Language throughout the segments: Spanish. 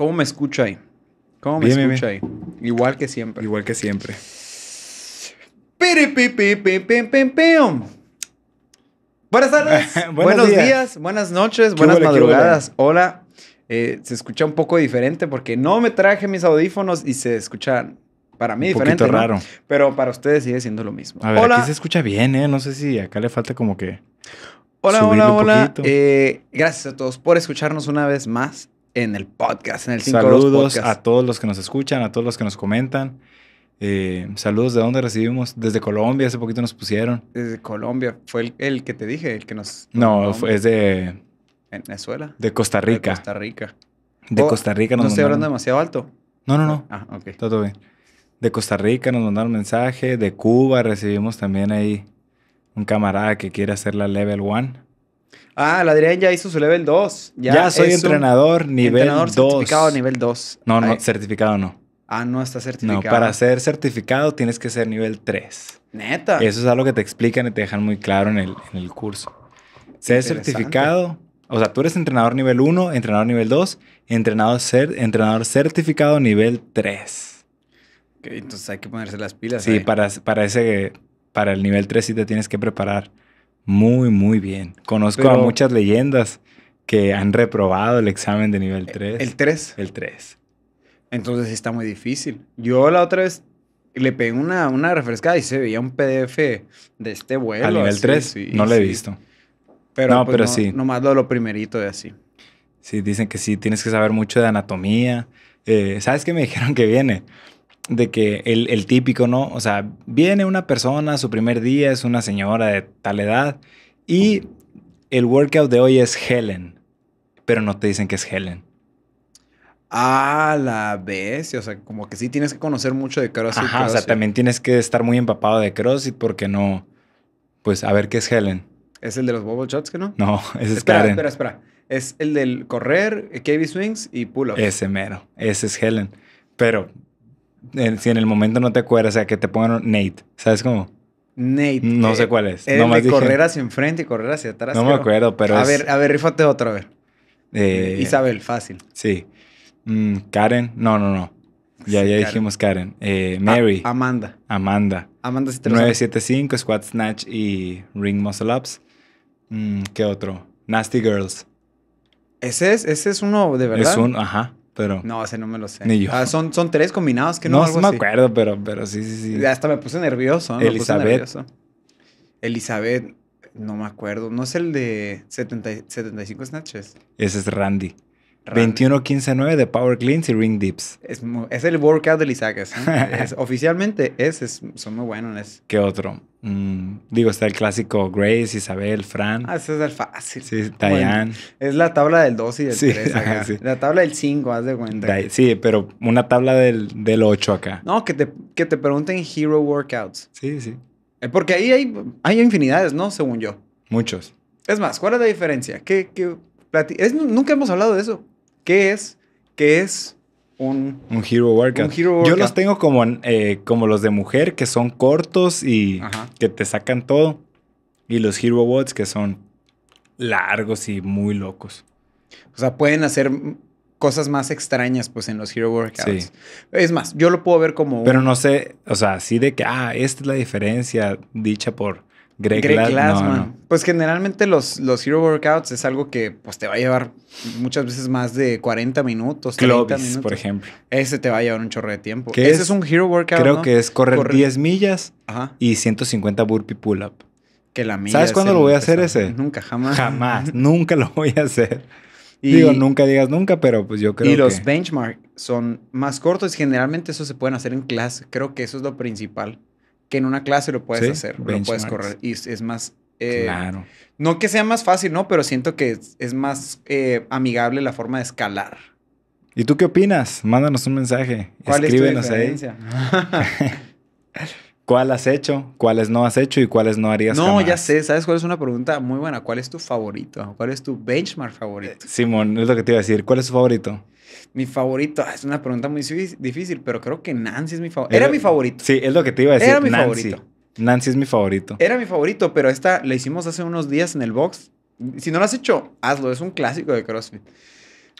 ¿Cómo me escucha ahí? ¿Cómo me escucha ahí? Igual que siempre. Igual que siempre. Um. Buenas tardes, buenos, días. buenas noches, buenas madrugadas. Hola. Eh, se escucha un poco diferente porque no me traje mis audífonos y se escucha para mí diferente. Poquito raro. Pero para ustedes sigue siendo lo mismo. A aquí se escucha bien, ¿eh? No sé si acá le falta como que. Hola, hola, hola. Eh, gracias a todos por escucharnos una vez más en el podcast, en el 5 Saludos a todos los que nos escuchan, a todos los que nos comentan. Eh, saludos de dónde recibimos. Desde Colombia, hace poquito nos pusieron. Desde Colombia, fue el, que te dije, el que nos. No, es de. Venezuela. De Costa Rica. De Costa Rica. De oh, No estoy hablando demasiado alto. No, no, no. Ah, ok. todo bien. De Costa Rica nos mandaron mensaje. De Cuba recibimos también ahí un camarada que quiere hacer la Level one. Ah, la Adrián ya hizo su level 2. Ya, soy entrenador nivel entrenador certificado nivel 2. No, no, certificado no. Ah, no está certificado. No, para ser certificado tienes que ser nivel 3. Neta. Eso es algo que te explican y te dejan muy claro en el, en el curso. Ser certificado, o sea, tú eres entrenador nivel 1, entrenador nivel 2, entrenador, entrenador certificado nivel 3. Okay, entonces hay que ponerse las pilas. Sí, para, para, ese, para el nivel 3 sí te tienes que preparar muy, muy bien. Conozco a muchas leyendas que han reprobado el examen de nivel 3. ¿E-, ¿El 3? El 3. Entonces está muy difícil. Yo la otra vez le pegué una, una refrescada y se veía un PDF de este vuelo. ¿Al nivel 3? no lo he visto. Pero, no, pues pero no, sí. lo, lo primerito de así. Sí, dicen que sí, tienes que saber mucho de anatomía. Eh, ¿Sabes qué me dijeron que viene? de que el, típico, ¿no? O sea, viene una persona, su primer día es una señora de tal edad y el workout de hoy es Helen, pero no te dicen que es Helen. A la vez, o sea, como que sí tienes que conocer mucho de CrossFit. Ajá, o sea, también tienes que estar muy empapado de CrossFit porque no, pues a ver qué es Helen. ¿Es el de los bubble shots que no? No, ese es espera, Espera, espera, Es el del correr, eh, KB swings y pull-ups. Ese mero, ese es Helen. Pero si en el momento no te acuerdas, o sea, que te pongan Nate, ¿sabes cómo? Nate. No sé cuál es. de correr hacia enfrente y correr hacia atrás. No me acuerdo, pero A ver, a ver, rífate otra vez. Eh, Isabel, fácil. Sí. Mm, Karen, no, no, no. Ya, ya dijimos Karen. Eh, Mary. Amanda. Amanda. Amanda, si 975, Squat Snatch y Ring Muscle Ups. Mm, ¿Qué otro? Nasty Girls. Ese es, ese es uno de verdad. Es un, ajá. No, ese no me lo sé. Ni yo. son, son tres combinados que no. No, no me acuerdo, pero, pero sí, sí, sí. Hasta me puse nervioso. Elizabeth. nervioso. Elizabeth, no me acuerdo. ¿No es el de 70, 75 Snatches? Ese es Randy. 21-15-9 de Power Cleans y Ring Dips. Es, el workout de Isaac. oficialmente es, son muy buenos. Es. ¿Qué otro? Mm, digo, está el clásico Grace, Isabel, Fran. Ah, ese es el fácil. Sí, Diane. es la tabla del 2 y del 3 La tabla del 5, haz de cuenta. sí, pero una tabla del, 8 acá. No, que te, que te pregunten Hero Workouts. Sí, sí. Eh, porque ahí hay, hay infinidades, ¿no? Según yo. Muchos. Es más, ¿cuál es la diferencia? ¿Qué, nunca hemos hablado de eso. ¿Qué es? ¿Qué es un, un, hero workout. Yo los tengo como, eh, como los de mujer, que son cortos y que te sacan todo. Y los hero bots que son largos y muy locos. O sea, pueden hacer cosas más extrañas pues en los hero workouts. Es más, yo lo puedo ver como... Pero no sé, o sea, así de que, ah, esta es la diferencia dicha por Greg, Pues generalmente los, los Hero Workouts es algo que pues, te va a llevar muchas veces más de 40 minutos. 30 minutos. por ejemplo. Ese te va a llevar un chorro de tiempo. Ese es? un Hero Workout. Creo que es correr, 10 millas y 150 burpee pull-up. ¿Sabes cuándo lo voy a hacer ese? Nunca, jamás. Jamás, nunca lo voy a hacer. Y, Digo, nunca digas nunca, pero pues yo creo que... Y los benchmark son más cortos. Generalmente eso se pueden hacer en clase. Creo que eso es lo principal que en una clase lo puedes hacer, lo puedes correr. Y es, más. Eh, claro. No que sea más fácil, ¿no? Pero siento que es, más eh, amigable la forma de escalar. ¿Y tú qué opinas? Mándanos un mensaje. ¿Cuál escríbenos es ahí. ¿Cuál has hecho? ¿Cuáles no has hecho? ¿Y cuáles no harías? No, ya sé. ¿Sabes cuál es una pregunta muy buena? ¿Cuál es tu favorito? ¿Cuál es tu benchmark favorito? Eh, Simón, es lo que te iba a decir. ¿Cuál es tu favorito? Mi favorito, ah, es una pregunta muy difícil, pero creo que Nancy es mi favorito. Era, eh, mi favorito. Sí, es lo que te iba a decir. Era mi Nancy. favorito. Nancy es mi favorito. Era mi favorito, pero esta la hicimos hace unos días en el box. Si no lo has hecho, hazlo. Es un clásico de CrossFit.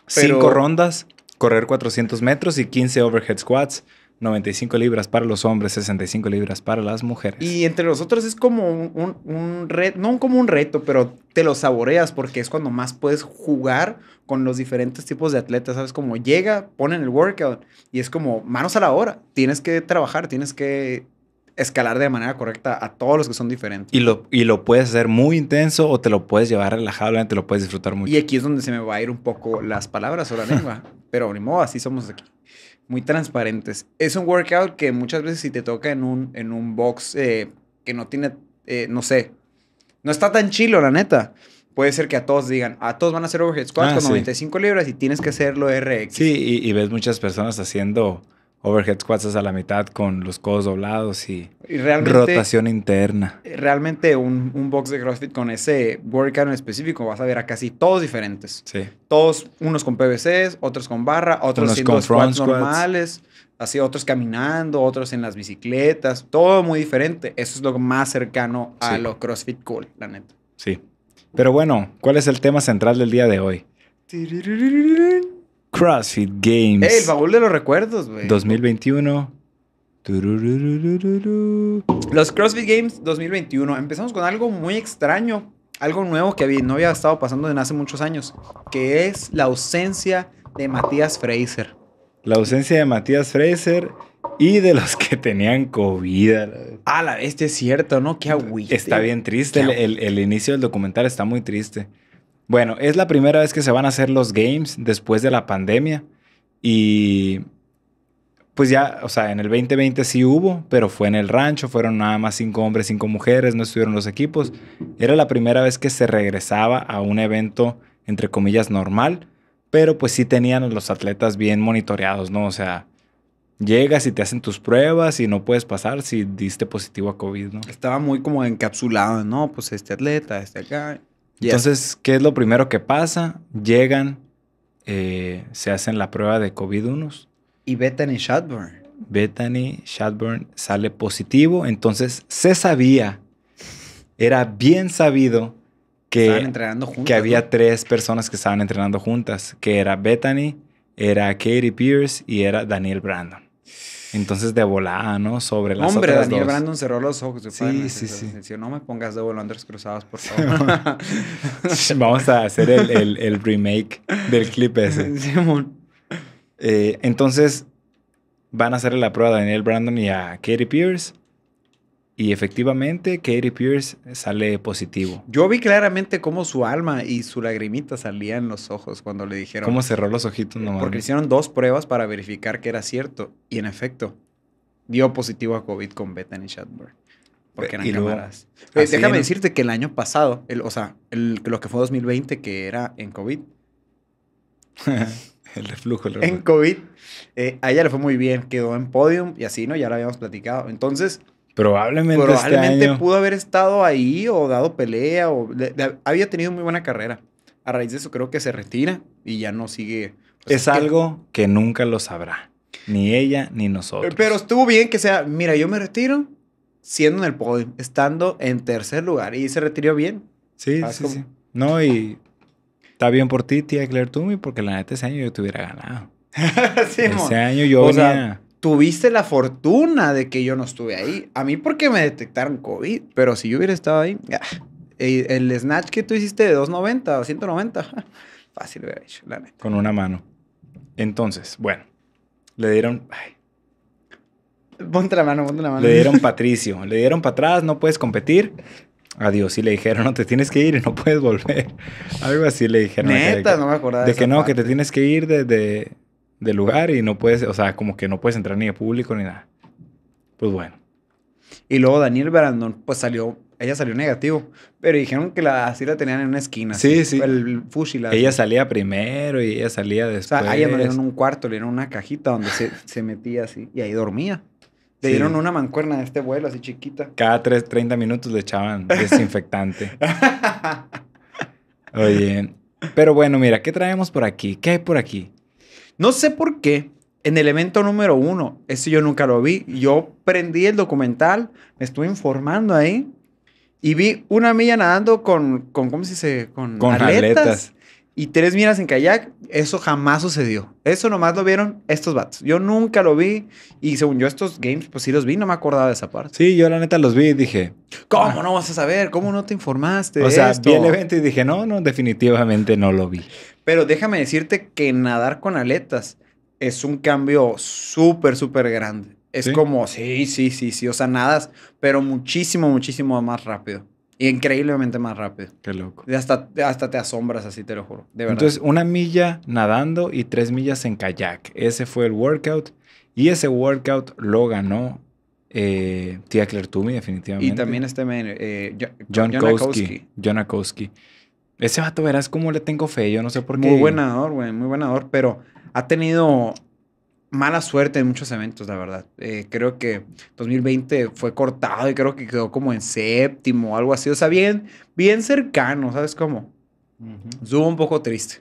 Cinco rondas, correr 400 metros y 15 overhead squats. 95 libras para los hombres, 65 libras para las mujeres. Y entre nosotros es como un, reto, no como un reto, pero te lo saboreas porque es cuando más puedes jugar con los diferentes tipos de atletas, ¿sabes? Como llega, ponen el workout y es como manos a la hora, tienes que trabajar, tienes que escalar de manera correcta a todos los que son diferentes. Y lo, y lo puedes hacer muy intenso o te lo puedes llevar relajado, te lo puedes disfrutar mucho. Y aquí es donde se me va a ir un poco las palabras o la lengua, pero ni modo, así somos aquí muy transparentes. Es un workout que muchas veces si te toca en un, en un box eh, que no tiene, eh, no sé, no está tan chilo, la neta. Puede ser que a todos digan, a ah, todos van a hacer overhead squats ah, con 95 libras y tienes que hacerlo RX. Sí, y, y ves muchas personas haciendo overhead squats a la mitad con los codos doblados y, y rotación interna. Realmente un, box de CrossFit con ese workout en específico vas a ver a casi todos diferentes. Sí. Todos, unos con PVCs, otros con barra, otros unos con squats, normales, así otros caminando, otros en las bicicletas, todo muy diferente. Eso es lo más cercano a lo CrossFit cool, la neta. Sí. Pero bueno, ¿cuál es el tema central del día de hoy? CrossFit Games. el baúl de los recuerdos, güey. 2021. Los CrossFit Games 2021. Empezamos con algo muy extraño, algo nuevo que no había estado pasando en hace muchos años, que es la ausencia de Matías Fraser. La ausencia de Matías Fraser y de los que tenían COVID. Ah, la este es cierto, ¿no? Qué agüita. Está bien triste. el, inicio del documental está muy triste. Bueno, es la primera vez que se van a hacer los games después de la pandemia y pues ya, o sea, en el 2020 sí hubo, pero fue en el rancho, fueron nada más cinco hombres, cinco mujeres, no estuvieron los equipos. Era la primera vez que se regresaba a un evento, entre comillas, normal, pero pues sí tenían a los atletas bien monitoreados, ¿no? O sea, llegas y te hacen tus pruebas y no puedes pasar si diste positivo a COVID, ¿no? Estaba muy como encapsulado, ¿no? Pues este atleta, este acá. Entonces, ¿qué es lo primero que pasa? Llegan, eh, se hacen la prueba de COVID unos. Y Bethany Shadburn. Bethany Shadburn sale positivo, entonces se sabía, era bien sabido que, que había tres personas que estaban entrenando juntas, que era Bethany, era Katie Pierce y era Daniel Brandon. Entonces, de volada, ¿no? Sobre las Hombre, Daniel Brandon cerró los ojos. Sí, sí, sí, sí. no me pongas de volantes cruzados, por favor. Vamos a hacer el, remake del clip ese. Eh, entonces, van a hacerle la prueba a Daniel Brandon y a Katy Pierce. Y efectivamente, Katie Pierce sale positivo. Yo vi claramente cómo su alma y su lagrimita salían en los ojos cuando le dijeron. Cómo cerró los ojitos nomás. Porque hicieron dos pruebas para verificar que era cierto. Y en efecto, dio positivo a COVID con Bethany Shadburn. Porque eran cámaras. Eh, déjame decirte que el año pasado, el, o sea, lo que fue 2020, que era en COVID. El reflujo, el En COVID, eh, a ella le fue muy bien, quedó en podium y así, ¿no? Ya lo habíamos platicado. Entonces, Probablemente. Este Probablemente pudo haber estado ahí o dado pelea o había tenido muy buena carrera. A raíz de eso creo que se retira y ya no sigue. es, algo que... nunca lo sabrá. Ni ella ni nosotros. Pero estuvo bien que sea, mira, yo me retiro siendo en el podio, estando en tercer lugar y se retiró bien. Sí, ah, sí, sí, No, y está bien por ti, tía Claire Toomey, porque la neta ese año yo te hubiera ganado. ese año yo tuviste la fortuna de que yo no estuve ahí. A mí porque me detectaron COVID, pero si yo hubiera estado ahí, ah, el snatch que tú hiciste de 290 o 190, fácil hubiera hecho, la neta. Con una mano. Entonces, bueno, le dieron... Ponte la mano, ponte la mano. Le dieron Patricio, le dieron para atrás, no puedes competir. Adiós, y le dijeron, no te tienes que ir y no puedes volver. Algo así le dijeron. Neta, no me acordaba. De, de que no, que te tienes que ir desde... de, de lugar y no puedes, o sea, como que no puedes entrar ni de público ni nada. Pues bueno. Y luego Daniel Brandon, pues salió, ella salió negativo, pero dijeron que la, así la tenían en una esquina. Sí, sí. El fusil Ella salía primero y ella salía después. O sea, ella no le dieron un cuarto, le dieron una cajita donde se, metía así y ahí dormía. Le dieron una mancuerna de este vuelo así chiquita. Cada 30 minutos le echaban desinfectante. Oye, pero bueno, mira, ¿qué traemos por aquí? ¿Qué hay por aquí? No sé por qué, en el evento número uno, eso yo nunca lo vi. Yo prendí el documental, me estuve informando ahí y vi una milla nadando con, con ¿cómo se dice? Con, aletas y tres miras en kayak, eso jamás sucedió. Eso nomás lo vieron estos vatos. Yo nunca lo vi y según yo estos games, pues sí los vi, no me acordaba de esa parte. Sí, yo la neta los vi y dije, ¿cómo ah". no vas a saber? ¿Cómo no te informaste? O sea, vi el evento y dije, no, no, definitivamente no lo vi. Pero déjame decirte que nadar con aletas es un cambio súper, súper grande. Es como, sí, sí, sí, sí, o sea, nadas, pero muchísimo, muchísimo más rápido. Increíblemente más rápido. Qué loco. hasta, hasta te asombras así, te lo juro. De verdad. Entonces, una milla nadando y tres millas en kayak. Ese fue el workout. Y ese workout lo ganó eh, tía Claire Tumi, definitivamente. Y también este man, eh, John, John, John Ese vato, verás cómo le tengo fe. Yo no sé por qué. Muy buen nadador, güey. Muy buen nadador. Pero ha tenido mala suerte en muchos eventos, la verdad. Eh, creo que 2020 fue cortado y creo que quedó como en séptimo o algo así. O sea, bien, bien cercano, ¿sabes cómo? Uh un poco triste.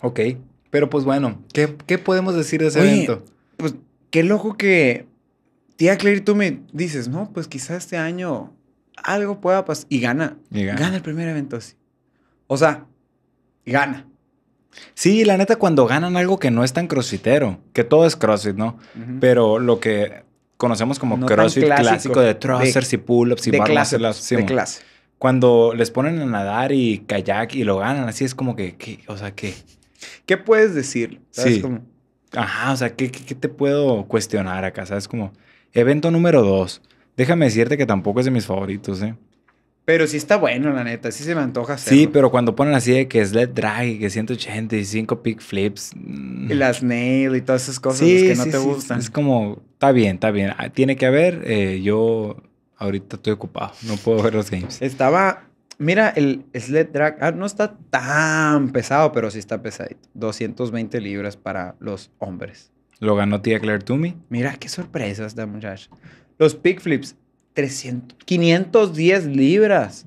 Ok. Pero pues bueno, ¿qué, podemos decir de ese evento? Pues qué loco que tía Claire, tú me dices, no, pues quizás este año algo pueda pasar. Y gana. Y gana. gana el primer evento así. O sea, gana. Sí, la neta, cuando ganan algo que no es tan crossfitero, que todo es crossfit, ¿no? Pero lo que conocemos como crossfit clásico, de thrusters y pull-ups y barras. de clase. Cuando les ponen a nadar y kayak y lo ganan, así es como que, o sea, que... ¿Qué puedes decir? Ajá, o sea, ¿qué, qué, te puedo cuestionar acá? ¿Sabes? Como, evento número dos. Déjame decirte que tampoco es de mis favoritos, ¿eh? Pero sí está bueno, la neta, sí se me antoja Sí, pero cuando ponen así de que sled drag, y que 185 pick flips. Y mm. las nail y todas esas cosas que no te gustan. Es como, está bien, está bien. Ah, tiene que haber, eh, yo ahorita estoy ocupado, no puedo ver los games. Estaba, mira, el sled drag, ah, no está tan pesado, pero sí está pesadito. 220 libras para los hombres. Lo ganó tía Claire Toomey. Mira, qué sorpresa esta muchacha. Los pick flips, 510 libras.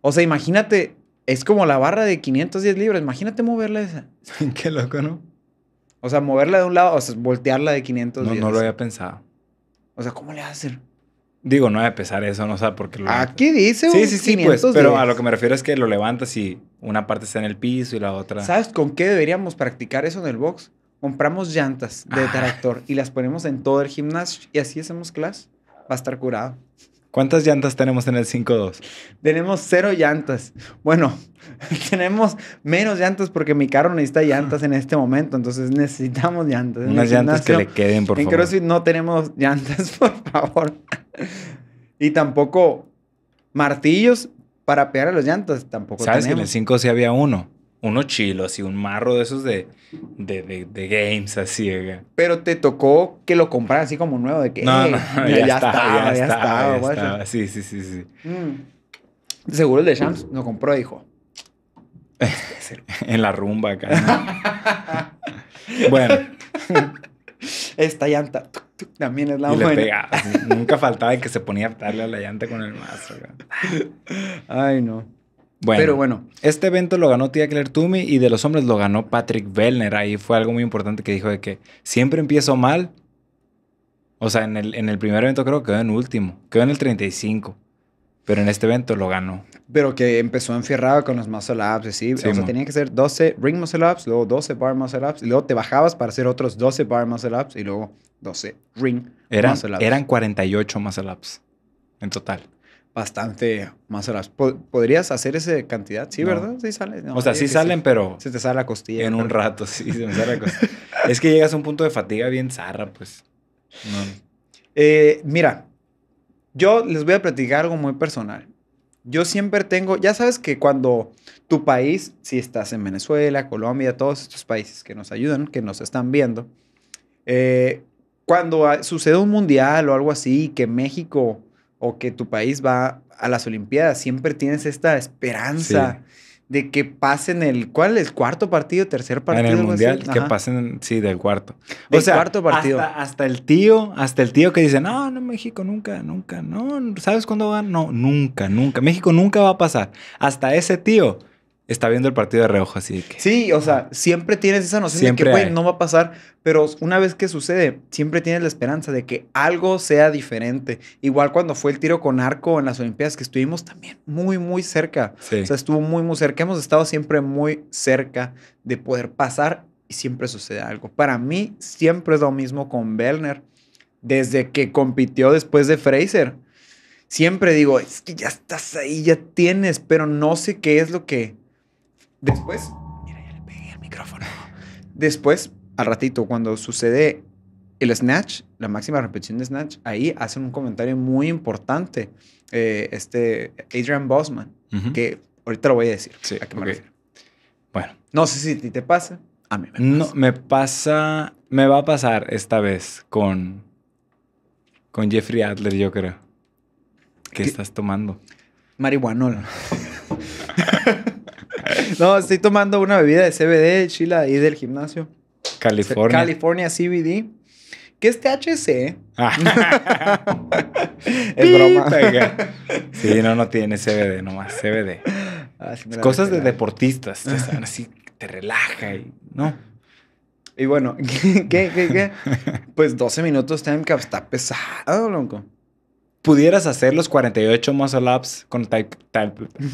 O sea, imagínate, es como la barra de 510 libras. Imagínate moverla esa. Qué loco, ¿no? O sea, moverla de un lado, o sea, voltearla de 510. No, no lo había pensado. O sea, ¿cómo le vas a hacer? Digo, no debe pesar eso, no sé sea, porque lo. Aquí dice, Sí, sí, sí, pues, Pero a lo que me refiero es que lo levantas y una parte está en el piso y la otra. ¿Sabes con qué deberíamos practicar eso en el box? Compramos llantas de ah. tractor y las ponemos en todo el gimnasio y así hacemos clase va a estar curado. ¿Cuántas llantas tenemos en el 5.2? Tenemos cero llantas. Bueno, tenemos menos llantas porque mi carro necesita llantas en este momento. Entonces necesitamos llantas. Unas llantas que le queden, por favor. En CrossFit no tenemos llantas, por favor. y tampoco martillos para pegar a las llantas. Tampoco ¿Sabes que en el 5 sí había uno? uno chilo, así, un marro de esos de, de, games, así. Pero te tocó que lo compraran así como nuevo, de que no, no, ya, está ya, está Sí, sí, sí, sí. Mm. Seguro el de Shams lo compró dijo. en la rumba acá. bueno. Esta llanta también es la y buena. Nunca faltaba que se ponía a darle a la llanta con el mazo. Ay, no. Bueno, Pero bueno. Este evento lo ganó Tia Claire Toomey y de los hombres lo ganó Patrick Bellner. Ahí fue algo muy importante que dijo de que siempre empiezo mal. O sea, en el, primer evento creo que quedó en último. Quedó en el 35. Pero en este evento lo ganó. Pero que empezó enfierrado con los muscle ups, ¿sí? o sea, tenía que ser 12 ring muscle ups, luego 12 bar muscle ups, y luego te bajabas para hacer otros 12 bar muscle ups y luego 12 ring eran, muscle ups. Eran 48 muscle ups en total bastante más horas. ¿Podrías hacer esa cantidad? Sí, ¿verdad? Sí sale. o sea, sí salen, pero... Se te sale la costilla. En un rato, sí, se me sale la costilla. es que llegas a un punto de fatiga bien zarra, pues. Eh, mira, yo les voy a platicar algo muy personal. Yo siempre tengo, ya sabes que cuando tu país, si estás en Venezuela, Colombia, todos estos países que nos ayudan, que nos están viendo, eh, cuando sucede un mundial o algo así, que México o que tu país va a las Olimpiadas. Siempre tienes esta esperanza de que pasen el, ¿cuál? El cuarto partido, tercer partido. En el mundial, que pasen, sí, del cuarto. o sea, cuarto partido. Hasta, hasta, el tío, hasta el tío que dice, no, no, México nunca, nunca, no, ¿sabes cuándo van? No, nunca, nunca. México nunca va a pasar. Hasta ese tío está viendo el partido de reojo, así que... Sí, o sea, siempre tienes esa noción de que, no va a pasar, pero una vez que sucede, siempre tienes la esperanza de que algo sea diferente. Igual cuando fue el tiro con arco en las Olimpiadas, que estuvimos también muy, muy cerca. O sea, estuvo muy, muy cerca. Hemos estado siempre muy cerca de poder pasar y siempre sucede algo. Para mí, siempre es lo mismo con Belner. Desde que compitió después de Fraser, siempre digo, es que ya estás ahí, ya tienes, pero no sé qué es lo que Después, mira, ya le pegué el micrófono. Después, al ratito, cuando sucede el snatch, la máxima repetición de snatch, ahí hacen un comentario muy importante. Eh, este Adrian Bosman, que ahorita lo voy a decir. Sí, ¿a me Bueno. No sé si te, te pasa. A mí me pasa. No, me pasa. Me va a pasar esta vez con. Con Jeffrey Adler, yo creo. ¿Qué, estás tomando? Marihuanol. no, estoy tomando una bebida de CBD, chila, y del gimnasio. California. California CBD. ¿Qué es THC? Ah. es broma. sí, no, no tiene CBD, nomás CBD. Ah, Cosas de deportistas, así te relaja y no. Y bueno, ¿qué, qué, qué? Pues 12 minutos time cap está pesado, loco pudieras hacer los 48 muscle ups con, type,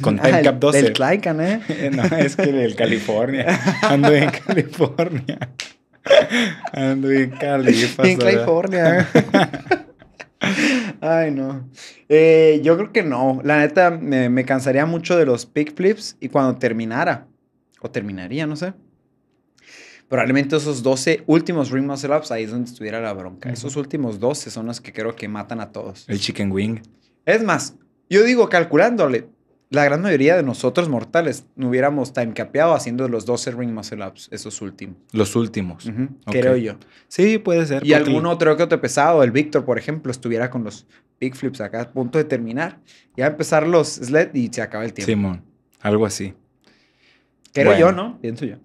con ah, type Cap 12. del ¿eh? no, es que el California. Ando en California. Ando en California. En California. Ay, no. Eh, yo creo que no. La neta, me, me cansaría mucho de los pick flips y cuando terminara, o terminaría, no sé probablemente esos 12 últimos ring muscle ups, ahí es donde estuviera la bronca. Esos últimos 12 son los que creo que matan a todos. El chicken wing. Es más, yo digo, calculándole, la gran mayoría de nosotros mortales no hubiéramos time capeado haciendo los 12 ring muscle ups, esos últimos. Los últimos. Creo yo. Sí, puede ser. Y algún otro que otro pesado, el Víctor, por ejemplo, estuviera con los big flips acá a punto de terminar. Ya empezar los sled y se acaba el tiempo. Simón, algo así. Creo yo, ¿no? Pienso yo.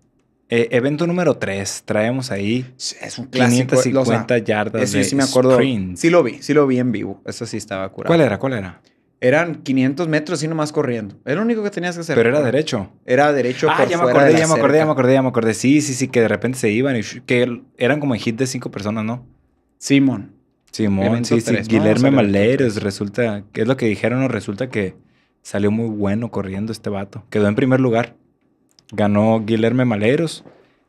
Eh, evento número 3, traemos ahí es un 550 eh, yardas de sí me acuerdo. Sí lo vi, sí lo vi en vivo. Eso sí estaba curado. ¿Cuál era? ¿Cuál era? Eran 500 metros y nomás corriendo. Era lo único que tenías que hacer. Pero era derecho. Era derecho. Ah, ya, me acordé, ya me acordé, ya me acordé, ya me acordé. Sí, sí, sí, que de repente se iban y que eran como en hit de cinco personas, ¿no? Simón. Simón, sí, sí. Guillermo Maleres, resulta, que es lo que dijeron, resulta que salió muy bueno corriendo este vato. Quedó en primer lugar ganó Guillermo Maleros.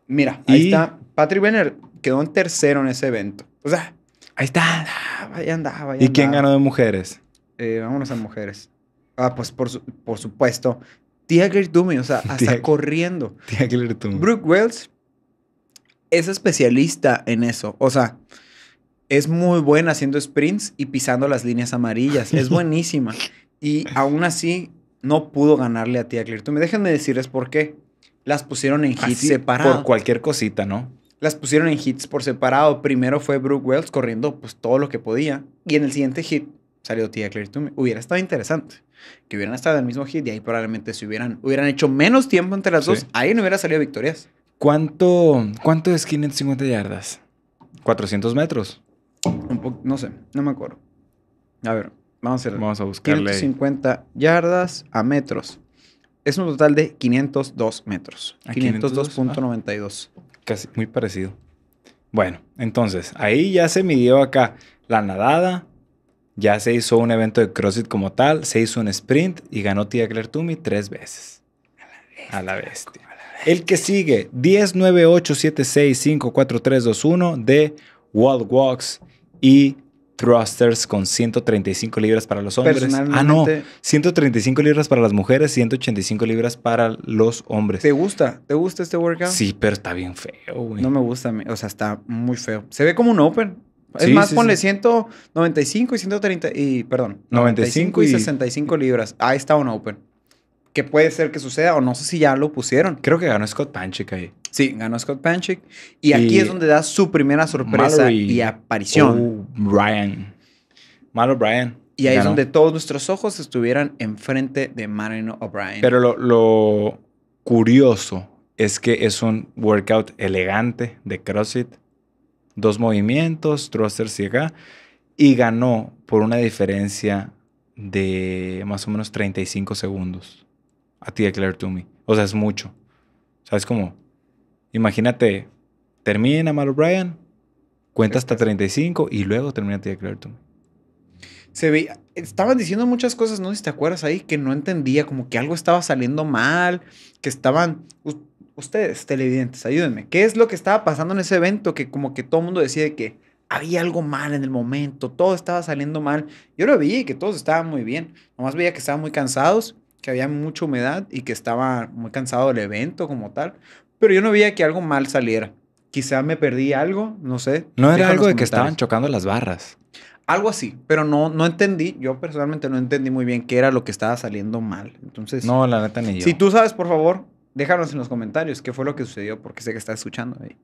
Mira, ahí está. Patrick Benner quedó en tercero en ese evento. O sea, ahí está. Ahí andaba, ¿Y quién ganó de mujeres? Eh, vámonos a mujeres. Ah, pues por, por supuesto. Tía o sea, hasta corriendo. Tía Gertumi. Brooke Wells es especialista en eso. O sea, es muy buena haciendo sprints y pisando las líneas amarillas. Es buenísima. y aún así, no pudo ganarle a tía Clear. déjenme decirles por qué las pusieron en hits Por cualquier cosita, ¿no? Las pusieron en hits por separado. Primero fue Brooke Wells corriendo pues todo lo que podía. Y en el siguiente hit salió Tia Claire Hubiera estado interesante. Que hubieran estado en el mismo hit y ahí probablemente se hubieran, hubieran hecho menos tiempo entre las dos. Ahí no hubiera salido victorias. ¿Cuánto, cuánto es 550 yardas? 400 metros. no sé, no me acuerdo. A ver, vamos a hacer. Vamos a buscarle. 550 yardas a metros. Es un total de 502 metros. 502.92. Ah, ah. casi, muy parecido. Bueno, entonces, ahí ya se midió acá la nadada, ya se hizo un evento de CrossFit como tal, se hizo un sprint y ganó Tia Claire Tumi tres veces. A la bestia. A la bestia. El que sigue, 10987654321 de Wall Walks y thrusters con 135 libras para los hombres. Ah, no, 135 libras para las mujeres, 185 libras para los hombres. ¿Te gusta? ¿Te gusta este workout? Sí, pero está bien feo, güey. No me gusta, o sea, está muy feo. Se ve como un open. Es más, pone ponle 195 y 130 y, perdón, 95, y, y 65 libras. Ah, está un open que puede ser que suceda, o no sé si ya lo pusieron. Creo que ganó Scott Panchik ahí. Sí, ganó Scott Panchik. Y, aquí es donde da su primera sorpresa y aparición. Brian. Malo Brian. Y ahí es donde todos nuestros ojos estuvieran enfrente de Marino O'Brien. Pero lo, curioso es que es un workout elegante de CrossFit. Dos movimientos, thrusters ciega Y ganó por una diferencia de más o menos 35 segundos a ti de to me. O sea, es mucho. ¿Sabes como Imagínate, termina Mal O'Brien, cuenta hasta 35 y luego termina Tía Claire to Se estaban diciendo muchas cosas, no sé si te acuerdas ahí, que no entendía, como que algo estaba saliendo mal, que estaban, ustedes, televidentes, ayúdenme, ¿qué es lo que estaba pasando en ese evento? Que como que todo el mundo decía que había algo mal en el momento, todo estaba saliendo mal. Yo lo vi, que todos estaban muy bien, nomás veía que estaban muy cansados que había mucha humedad y que estaba muy cansado del evento como tal, pero yo no veía que algo mal saliera. Quizá me perdí algo, no sé. No era algo de que estaban chocando las barras. Algo así, pero no, no entendí, yo personalmente no entendí muy bien qué era lo que estaba saliendo mal. Entonces, no, la neta ni yo. Si tú sabes, por favor, déjanos en los comentarios qué fue lo que sucedió, porque sé que estás escuchando ahí.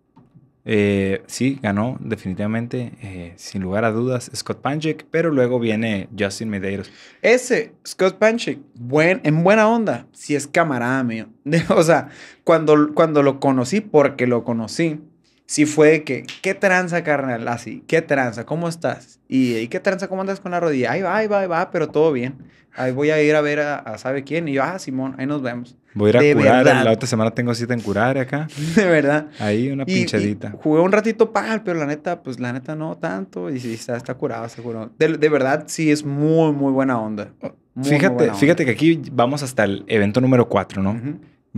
Eh, sí, ganó definitivamente, eh, sin lugar a dudas, Scott Panchik, pero luego viene Justin Medeiros. Ese Scott Panchik, buen, en buena onda, si es camarada mío. o sea, cuando, cuando lo conocí, porque lo conocí, si fue que, ¿qué tranza, carnal? Así, ¿qué tranza? ¿Cómo estás? Y, ¿y qué tranza? cómo estás y qué tranza cómo andas con la rodilla? Ahí va, ahí va, ahí va, pero todo bien. Ahí voy a ir a ver a, sabe quién. Y yo, ah, Simón, ahí nos vemos. Voy a ir a curar. La otra semana tengo cita en curar acá. De verdad. Ahí una pinchadita. jugué un ratito pal, pero la neta, pues la neta no tanto. Y sí, está, está curado, seguro. De, verdad, sí es muy, muy buena onda. fíjate, fíjate que aquí vamos hasta el evento número 4, ¿no?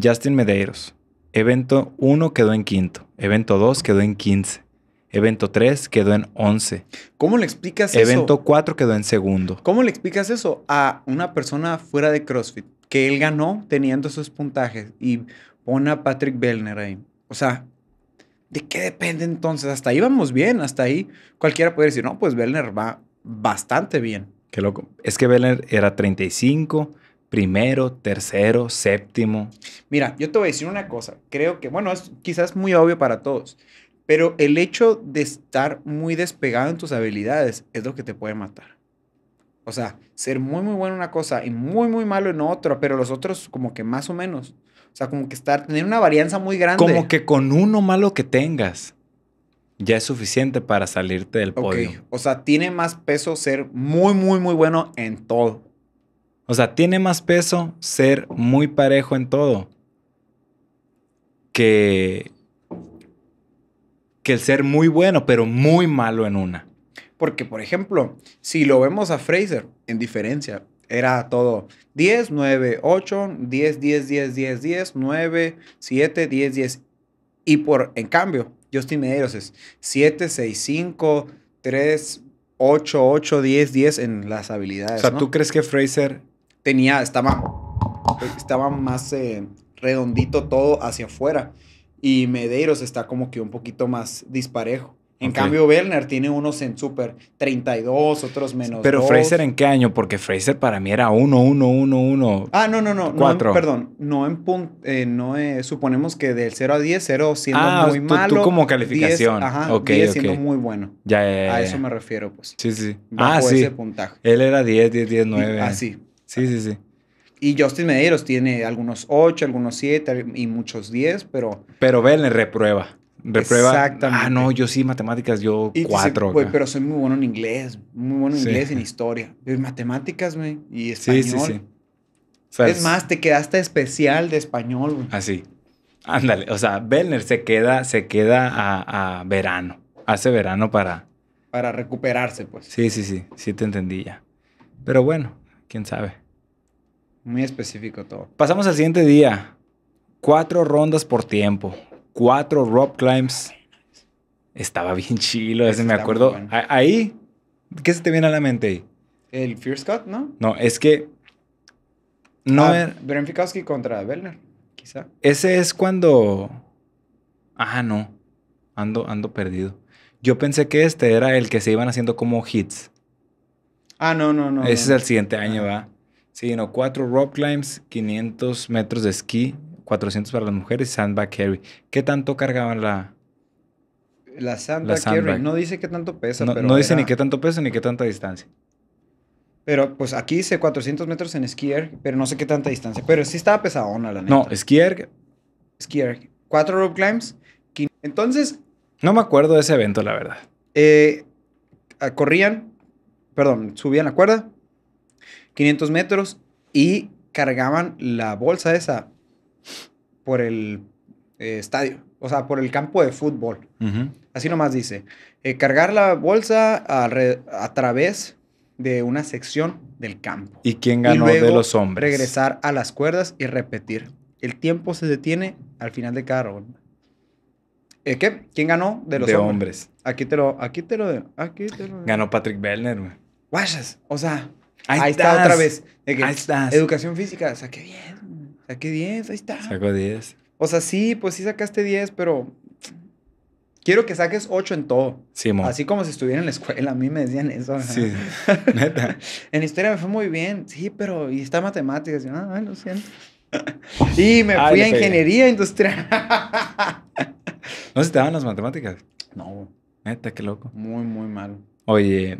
Justin Medeiros. Evento 1 quedó en quinto. Evento 2 quedó en 15. Evento 3 quedó en 11. ¿Cómo le explicas eso? Evento 4 quedó en segundo. ¿Cómo le explicas eso a una persona fuera de CrossFit? Que él ganó teniendo esos puntajes y pone a Patrick Bellner ahí. O sea, ¿de qué depende entonces? Hasta ahí vamos bien, hasta ahí cualquiera puede decir, no, pues Bellner va bastante bien. Qué loco. Es que Bellner era 35, primero, tercero, séptimo? Mira, yo te voy a decir una cosa. Creo que, bueno, es quizás muy obvio para todos, pero el hecho de estar muy despegado en tus habilidades es lo que te puede matar. O sea, ser muy, muy bueno en una cosa y muy, muy malo en otra, pero los otros como que más o menos. O sea, como que estar, tener una varianza muy grande. Como que con uno malo que tengas, ya es suficiente para salirte del podio. O sea, tiene más peso ser muy, muy, muy bueno en todo. O sea, tiene más peso ser muy parejo en todo que, que el ser muy bueno, pero muy malo en una. Porque, por ejemplo, si lo vemos a Fraser, en diferencia, era todo 10, 9, 8, 10, 10, 10, 10, 10, 9, 7, 10, 10. Y por, en cambio, Justin Medeiros es 7, 6, 5, 3, 8, 8, 10, 10 en las habilidades. O sea, ¿tú crees que Fraser estaba, estaba más eh, redondito todo hacia afuera. Y Medeiros está como que un poquito más disparejo. En cambio, Werner tiene unos en súper 32, otros menos. Pero Fraser, ¿en qué año? Porque Fraser para mí era 1, 1, 1, 1. Ah, no, no, no. 4. perdón, no en punto. Eh, no, eh, suponemos que del 0 a 10, 0 siendo ah, muy tú, malo. Tú como calificación. ajá, okay, 10 siendo muy bueno. Ya, A eso me refiero, pues. Sí, sí. Bajo ah, sí. puntaje. Él era 10, 10, 10, 9. Ah, sí. Sí, sí, sí. Y Justin Medeiros tiene algunos 8, algunos 7 y muchos 10, pero... Pero Belner reprueba. Reprueba. Ah, Exactamente. Ah, no, yo sí, matemáticas, yo 4. Güey, pero soy muy bueno en inglés, muy bueno en inglés inglés, en historia. En matemáticas, güey, y español. Sí, sí, sí. ¿Sabes? Es más, te quedaste especial de español, güey. Así. Ah, Ándale, o sea, Belner se queda, se queda a, a verano. Hace verano para... Para recuperarse, pues. Sí, sí, sí, sí te entendí ya. Pero bueno, quién sabe. Muy específico todo. Pasamos al siguiente día. Cuatro rondas por tiempo. Cuatro rope climbs. Estaba bien chilo, ese me acuerdo. Ahí, ¿qué se te viene a la mente ahí? El Fear Cut, ¿no? No, es que. No ah, contra Belner, quizá. Ese es cuando. Ah, no. Ando, ando perdido. Yo pensé que este era el que se iban haciendo como hits. Ah, no, no, no. Ese es el siguiente año, ¿va? Sí, no, cuatro rock climbs, 500 metros de esquí, 400 para las mujeres y sandbag carry. ¿Qué tanto cargaban la...? La sandbag, carry. No dice qué tanto pesa, no, pero No dice ni qué tanto pesa ni qué tanta distancia. Pero, pues, aquí dice 400 metros en skier, pero no sé qué tanta distancia. Pero sí estaba pesadona, la neta. No, skier... Skier. Cuatro rock climbs. Entonces... No me acuerdo de ese evento, la verdad. Eh, ah, corrían perdón, subían la cuerda, 500 metros y cargaban la bolsa esa por el eh, estadio, o sea, por el campo de fútbol. Así nomás dice, eh, cargar la bolsa a, través de una sección del campo. ¿Y quién ganó de los hombres? Regresar a las cuerdas y repetir. El tiempo se detiene al final de cada ronda. Eh, ¿Qué? ¿Quién ganó de los hombres? Aquí te lo, aquí te lo, aquí Ganó Patrick Bellner, güey vayas o sea, ahí, está otra vez. ahí estás. Educación física, saqué 10, saqué 10, ahí está. Saco 10. O sea, sí, pues sí sacaste 10, pero quiero que saques 8 en todo. Sí, Así como si estuviera en la escuela, a mí me decían eso. Sí, neta. en historia me fue muy bien, sí, pero y está matemáticas, y, ah, lo siento. Y me fui a ingeniería industrial. ¿No se te daban las matemáticas? No. Neta, qué loco. Muy, muy mal. Oye,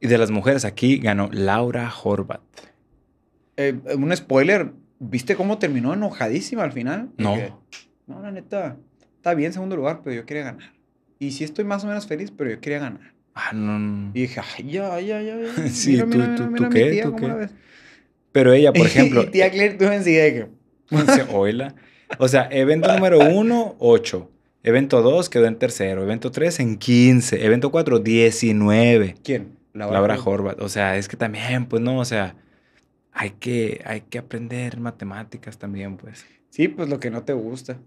y de las mujeres aquí ganó Laura Horvat. Eh, un spoiler, ¿viste cómo terminó enojadísima al final? No. no, la neta, está bien segundo lugar, pero yo quería ganar. Y sí estoy más o menos feliz, pero yo quería ganar. Ah, no, Y dije, ya, ya, ya. ya. sí, tú, tú, qué, tú qué. Pero ella, por ejemplo. tía eh, Claire, tú O sea, evento número uno, ocho. Evento dos quedó en tercero. Evento tres en quince. Evento cuatro, diecinueve. ¿Quién? Laura, Horvath. O sea, es que también, pues no, o sea, hay que, hay que aprender matemáticas también, pues. Sí, pues lo que no te gusta.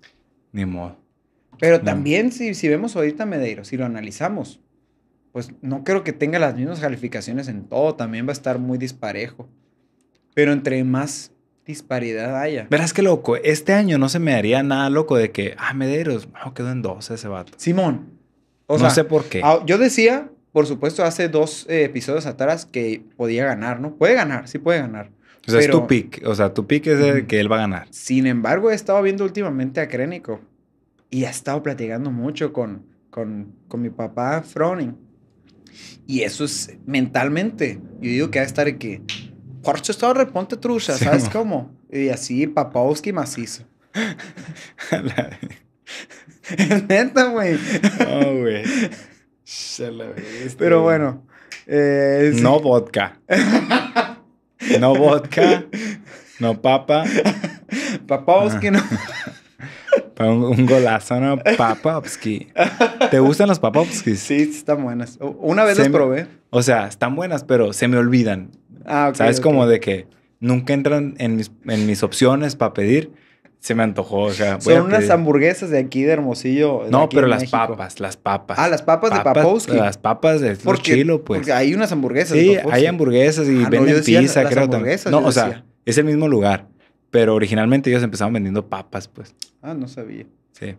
Ni modo. Pero también, si, si vemos ahorita Medeiros, si lo analizamos, pues no creo que tenga las mismas calificaciones en todo, también va a estar muy disparejo. Pero entre más disparidad haya. Verás que loco, este año no se me haría nada loco de que, ah, Medeiros, no, oh, quedó en 12 ese vato. Simón. O no sé por qué. Ah, yo decía por supuesto, hace dos eh, episodios atrás que podía ganar, ¿no? Puede ganar, sí puede ganar. O sea, es tu pick. O sea, tu pick es el que él va a ganar. Sin embargo, he estado viendo últimamente a Crénico. y he estado platicando mucho con, con, con mi papá Froning. Y eso es mentalmente. Yo digo que va a estar que, Porcho estado reponte trucha, ¿sabes cómo? Y así, Papowski macizo. es neta, güey. Oh, güey. Pero bueno. Eh, no vodka. no vodka. No papa. Papovsky ah. no. Un, golazo, ¿no? ¿Te gustan los Papovskis? Sí, están buenas. Una vez las probé. o sea, están buenas, pero se me olvidan. Ah, ¿Sabes? Como de que nunca entran en mis, en mis opciones para pedir se me antojó, o sea. Son unas hamburguesas de aquí de Hermosillo. no, pero las papas, las papas. Ah, las papas, de Papowski. Las papas de ¿Por Chilo, pues. Porque hay unas hamburguesas. Sí, hay hamburguesas y ah, venden pizza, creo también. No, o sea, es el mismo lugar. Pero originalmente ellos empezaban vendiendo papas, pues. Ah, no sabía. Sí.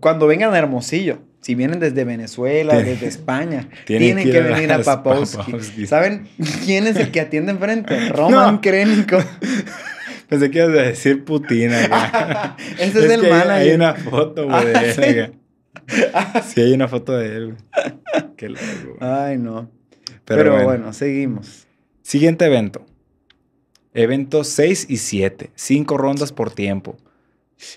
Cuando vengan a Hermosillo, si vienen desde Venezuela, desde España, tienen, que, venir a Papowski. ¿Saben quién es el que atiende enfrente? Roman no. Pensé que ibas a decir Putina. Ese es, el Hay, una foto, güey, sí, hay una foto de él. Qué largo. Ay, no. Pero, bueno. seguimos. Siguiente evento. Eventos 6 y 7. Cinco rondas por tiempo.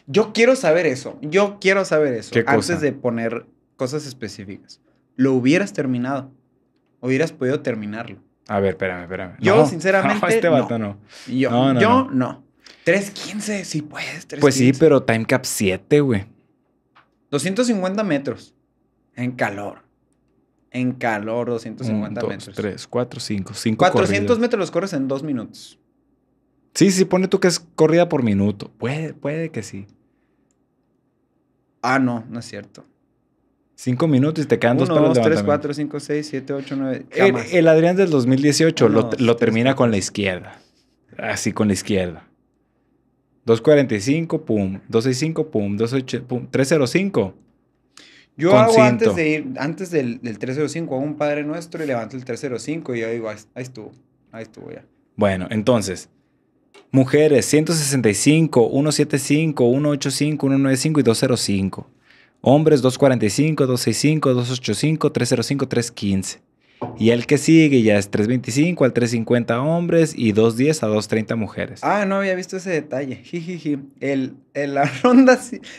Yo quiero saber eso. Yo quiero saber eso. antes de poner cosas específicas. Lo hubieras terminado. Hubieras podido terminarlo. A ver, espérame, espérame. Yo, sinceramente. No, este vato no. Yo, no, yo 315, sí, puedes, 3, pues sí, pero time cap 7, güey. 250 metros. En calor. En calor, 250 1, 2, 3, 4, 5, 5. 400 metros los corres en 2 minutos. Sí, sí, pone tú que es corrida por minuto. puede que sí. Ah, no, no es cierto. Cinco minutos y te quedan Uno, dos para dos, tres, cuatro, cinco, seis, siete, ocho, nueve. El, el, Adrián del 2018 lo, lo termina con la izquierda. Así con la izquierda. 245, pum. 265, pum. 28, pum. 305. Yo hago antes de ir, antes del, del 305, hago un Padre Nuestro y levanto el 305 y yo digo, ah, ahí estuvo, ahí estuvo ya. Bueno, entonces, mujeres, 165, 175, 185, 195 y 205. Hombres 245, 265, 285, 305, 315. Y el que sigue ya es 325 al 350 hombres y 210 a 230 mujeres. Ah, no había visto ese detalle. El, la ronda,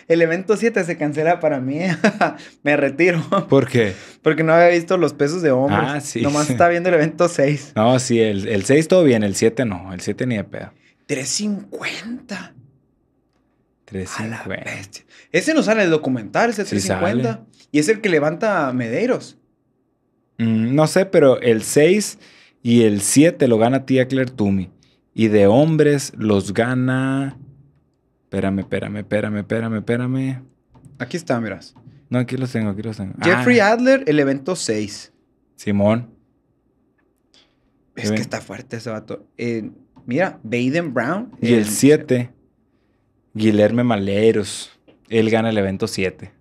el evento 7 se cancela para mí. Me retiro. ¿Por qué? Porque no había visto los pesos de hombres. Ah, sí. Nomás está viendo el evento 6. No, sí, el, 6 todo bien, el 7 no. El 7 ni de pedo. 350. Ese no sale el documental, ese 350. y es el que levanta Medeiros. Mm, no sé, pero el 6 y el 7 lo gana tía Claire Toomey. Y de hombres los gana. Espérame, espérame, espérame, espérame, espérame. Aquí está, miras. No, aquí los tengo, aquí los tengo. Jeffrey ah. Adler, el evento 6. Simón. Es que está fuerte ese vato. Eh, mira, Baden Brown. Y el 7 Guilherme Maleros. Él gana el evento 7.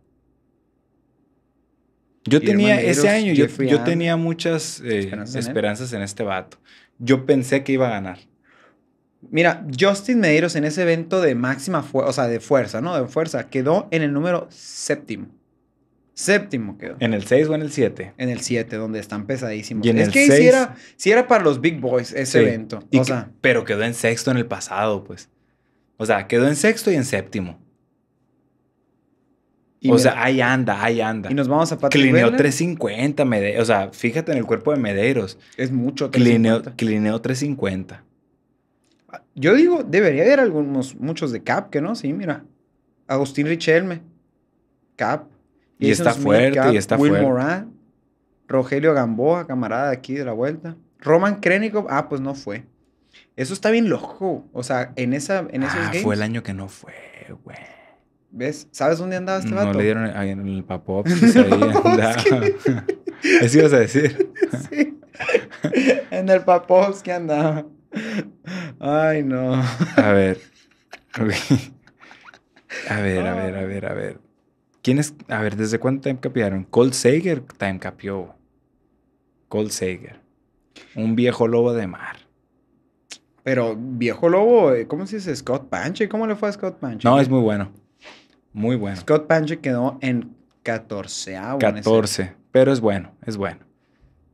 Yo tenía ese año, yo, tenía muchas eh, esperanzas, en, este vato. Yo pensé que iba a ganar. Mira, Justin Medeiros en ese evento de máxima fuerza, o sea, de fuerza, ¿no? De fuerza, quedó en el número séptimo. Séptimo quedó. ¿En el 6 o en el 7? En el 7, donde están pesadísimos. es que si, era, para los big boys ese evento. Pero quedó en sexto en el pasado, pues. O sea, quedó en sexto y en séptimo. Y o sea, ahí anda, ahí anda. Y nos vamos a Patrick Clineo 350, o sea, fíjate en el cuerpo de Medeiros. Es mucho. Clineo 350. Yo digo, debería haber algunos, muchos de Cap, que no, sí, mira. Agustín Richelme, Cap. Y, está fuerte, y está Will fuerte. Rogelio Gamboa, camarada de aquí de la vuelta. Roman Krenikov, ah, pues no fue. Eso está bien loco. O sea, en, esa, en esos ah, Fue el año que no fue, güey. ¿Ves? ¿Sabes dónde andaba este vato? No le dieron ahí en el andaba Eso ibas a decir. En el Ops, que andaba. Ay, no. A ver. A ver, a ver, a ver, a ver. ¿Quién es? A ver, ¿desde cuándo time encapearon? Cold Sager time encapeó. Cold Sager. Un viejo lobo de mar. Pero viejo lobo, eh, ¿cómo se dice? Scott Panche. ¿Cómo le fue a Scott Panche? No, es muy bueno. Muy bueno. Scott Panche quedó en 14. 14, pero es bueno, es bueno.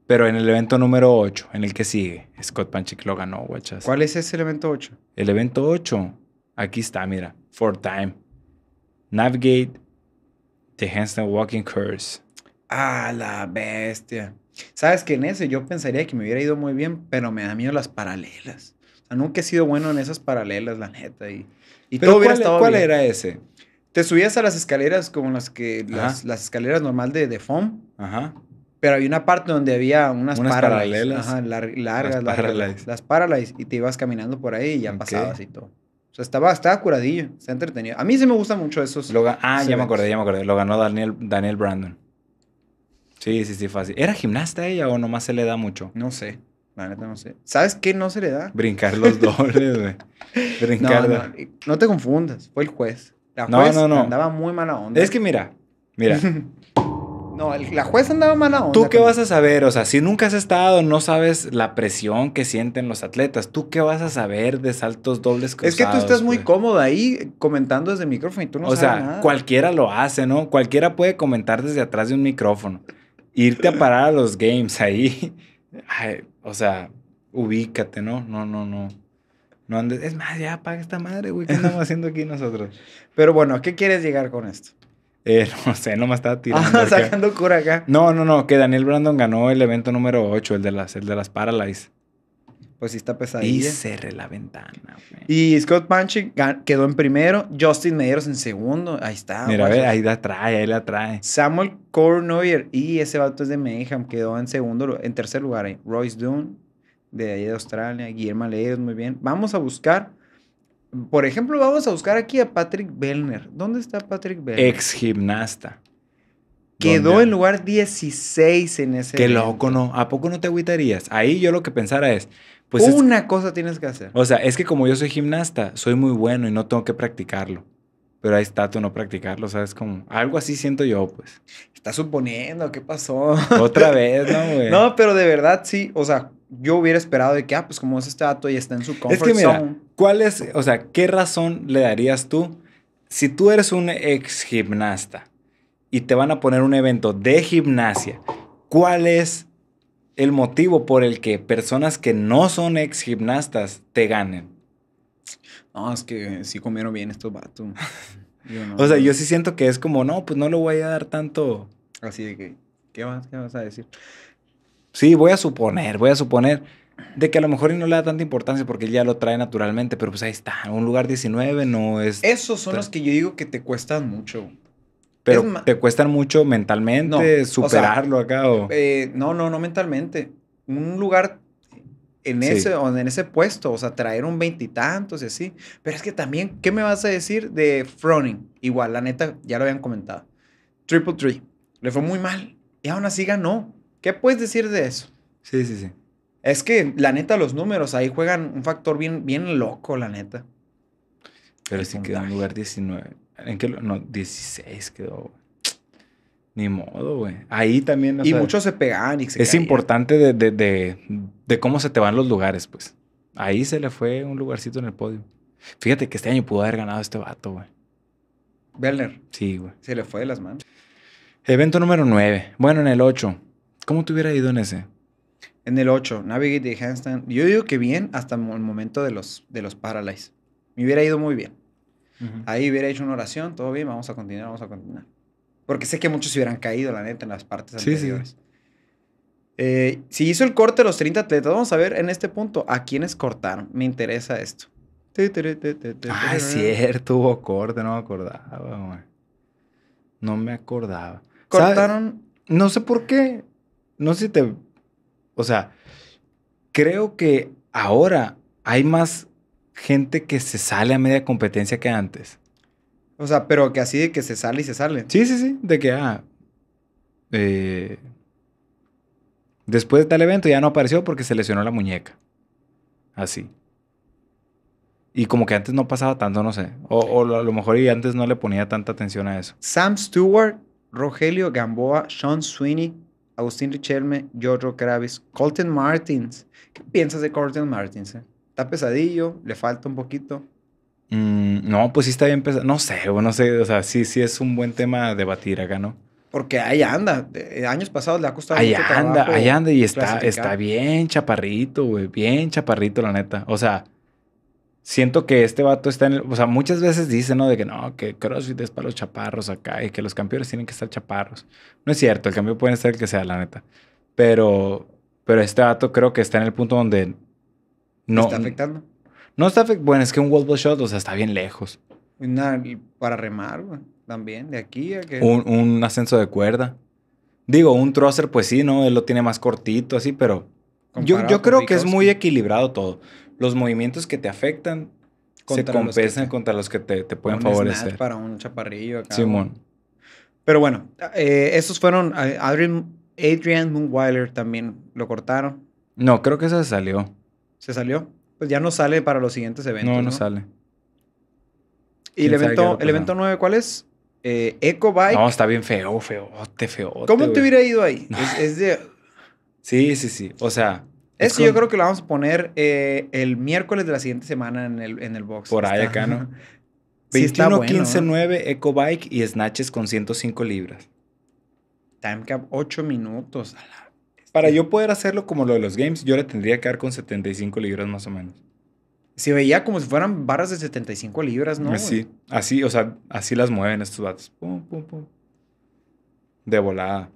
Pero en el evento número 8, en el que sigue, Scott que lo ganó, guachas. ¿Cuál es ese evento 8? El evento 8, aquí está, mira. Four time. Navigate the handstand walking curse. Ah, la bestia. Sabes que en ese yo pensaría que me hubiera ido muy bien, pero me da miedo las paralelas nunca he sido bueno en esas paralelas, la neta. Y, y todo ¿cuál, e-, estado ¿cuál era ese? Te subías a las escaleras como las que las, las, escaleras normal de, de foam. Ajá. Pero había una parte donde había unas, unas paralelas. Ajá, largas. Las paralelas. Las paralelas. Y te ibas caminando por ahí y ya pasabas y todo. O sea, estaba, estaba curadillo, Se entretenido. A mí sí me gusta mucho esos. ah, ya me acordé, ya me acordé. Lo ganó Daniel, Daniel Brandon. Sí, sí, sí, fácil. ¿Era gimnasta ella o nomás se le da mucho? No sé. La neta no sé. ¿Sabes qué no se le da? Brincar los dobles, güey. Brincar. No, te confundas, fue el juez. La juez no, andaba muy mala onda. Es que mira, mira. No, la juez andaba mala onda. ¿Tú qué vas a saber? O sea, si nunca has estado, no sabes la presión que sienten los atletas. ¿Tú qué vas a saber de saltos dobles Es que tú estás muy cómodo ahí comentando desde el micrófono y tú no sabes nada. O sea, cualquiera lo hace, ¿no? Cualquiera puede comentar desde atrás de un micrófono. Irte a parar a los games ahí. Ay, o sea, ubícate, ¿no? No, no, no. No andes. Es más, ya apaga esta madre, güey. ¿Qué estamos haciendo aquí nosotros? Pero bueno, qué quieres llegar con esto? Eh, no sé, No me estaba tirando. Ah, sacando cura acá. No, no, no, que Daniel Brandon ganó el evento número 8, el de las, el de las Paralyze pues sí está pesadilla. Y cerré la ventana, Y Scott Punching quedó en primero, Justin Meyers en segundo. Ahí está. Mira, ahí la trae, ahí la trae. Samuel Cornoyer, y ese vato es de Mayhem, quedó en segundo, en tercer lugar. Eh, Royce Dunn de ahí de Australia, Guillermo Leiros, muy bien. Vamos a buscar. Por ejemplo, vamos a buscar aquí a Patrick Bellner. ¿Dónde está Patrick Bellner? Ex gimnasta. Quedó en lugar 16 en ese. Qué loco, ¿no? ¿A poco no te agüitarías? Ahí yo lo que pensara es, pues una cosa tienes que hacer. O sea, es que como yo soy gimnasta, soy muy bueno y no tengo que practicarlo. Pero ahí está tú no practicarlo, ¿sabes? Como algo así siento yo, pues. Está suponiendo, ¿qué pasó? Otra vez, ¿no, güey? No, pero de verdad sí, o sea, yo hubiera esperado de que, ah, pues como es este dato y está en su comfort es que mira, ¿Cuál es, o sea, qué razón le darías tú si tú eres un ex gimnasta y te van a poner un evento de gimnasia? ¿Cuál es el motivo por el que personas que no son ex gimnastas te ganen. No, es que sí comieron bien estos vatos. O sea, yo sí siento que es como, no, pues no lo voy a dar tanto. Así de que, ¿qué vas, qué vas a decir? Sí, voy a suponer, voy a suponer de que a lo mejor no le da tanta importancia porque ya lo trae naturalmente, pero pues ahí está, un lugar 19 no es... Esos son los que yo digo que te cuestan mucho pero te cuestan mucho mentalmente superarlo acá. Eh, no, no, no mentalmente. Un lugar en ese o en ese puesto, o sea, traer un veintitantos y, así. Pero es que también, ¿qué me vas a decir de Froning? Igual, la neta, ya lo habían comentado. Triple Three. Le fue muy mal. Y aún así ganó. ¿Qué puedes decir de eso? Sí, sí, sí. Es que, la neta, los números ahí juegan un factor bien, bien loco, la neta. Pero sí quedó en lugar 19. ¿En qué? No, 16 quedó. Ni modo, güey. Ahí también. y muchos se pegaban y se Es importante de, cómo se te van los lugares, pues. Ahí se le fue un lugarcito en el podio. Fíjate que este año pudo haber ganado este vato, güey. Werner. Sí, güey. Se le fue de las manos. Evento número 9. Bueno, en el 8. ¿Cómo te hubiera ido en ese? En el 8, Navigate the Handstand. Yo digo que bien hasta el momento de los, de los Paralyze. Me hubiera ido muy bien. Ahí hubiera hecho una oración, todo bien, vamos a continuar, vamos a continuar. Porque sé que muchos se hubieran caído, la neta, en las partes sí, anteriores. Sí. Eh, si hizo el corte de los 30 atletas, vamos a ver en este punto a quiénes cortaron. Me interesa esto. Ah, es cierto, hubo corte, no me acordaba, No me acordaba. Cortaron. No sé por qué. No sé si te. O sea, creo que ahora hay más gente que se sale a media competencia que antes. O sea, pero que así de que se sale y se sale. Sí, sí, sí. De que, ah. Eh, después de tal evento ya no apareció porque se lesionó la muñeca. Así. Y como que antes no pasaba tanto, no sé. O, a lo mejor y antes no le ponía tanta atención a eso. Sam Stewart, Rogelio Gamboa, Sean Sweeney, Agustín Richelme, Giorgio Kravis, Colton Martins. ¿Qué piensas de Colton Martins? Eh? está pesadillo, le falta un poquito. Mm, no, pues sí está bien pesado. No sé, no sé, o sea, sí, sí es un buen tema de debatir acá, ¿no? Porque ahí anda, eh, años pasados le ha costado ahí anda, Ahí anda, y está, está bien chaparrito, güey, bien chaparrito, la neta. O sea, siento que este vato está en el, O sea, muchas veces dicen, ¿no? De que no, que CrossFit es para los chaparros acá y que los campeones tienen que estar chaparros. No es cierto, el campeón puede ser el que sea, la neta. Pero, pero este vato creo que está en el punto donde no. ¿Está afectando? No está afectando. Bueno, es que un wall shot, o sea, está bien lejos. para remar, También, de aquí a que. Un, ascenso de cuerda. Digo, un trocer pues sí, ¿no? Él lo tiene más cortito, así, pero. Yo, creo que es muy equilibrado todo. Los movimientos que te afectan se compensan contra los que te, te pueden favorecer. Para un chaparrillo Simón. Pero bueno, eh, esos fueron. Eh, Adrian, Adrian también lo cortaron. No, creo que se salió se salió. Pues ya no sale para los siguientes eventos. No, no, sale. ¿Y el evento, el evento 9 cuál es? Eh, Eco Bike. No, está bien feo, feo, te feo. ¿Cómo te hubiera ido ahí? Es, de. Sí, sí, sí. O sea. Eso yo creo que lo vamos a poner eh, el miércoles de la siguiente semana en el, en el box. Por ahí acá, ¿no? 21, 15, 9, Eco Bike y Snatches con 105 libras. Time cap 8 minutos. Para yo poder hacerlo como lo de los games, yo le tendría que dar con 75 libras más o menos. Se veía como si fueran barras de 75 libras, ¿no? Así, así, o sea, así las mueven estos vatos. Pum, pum, pum. De volada.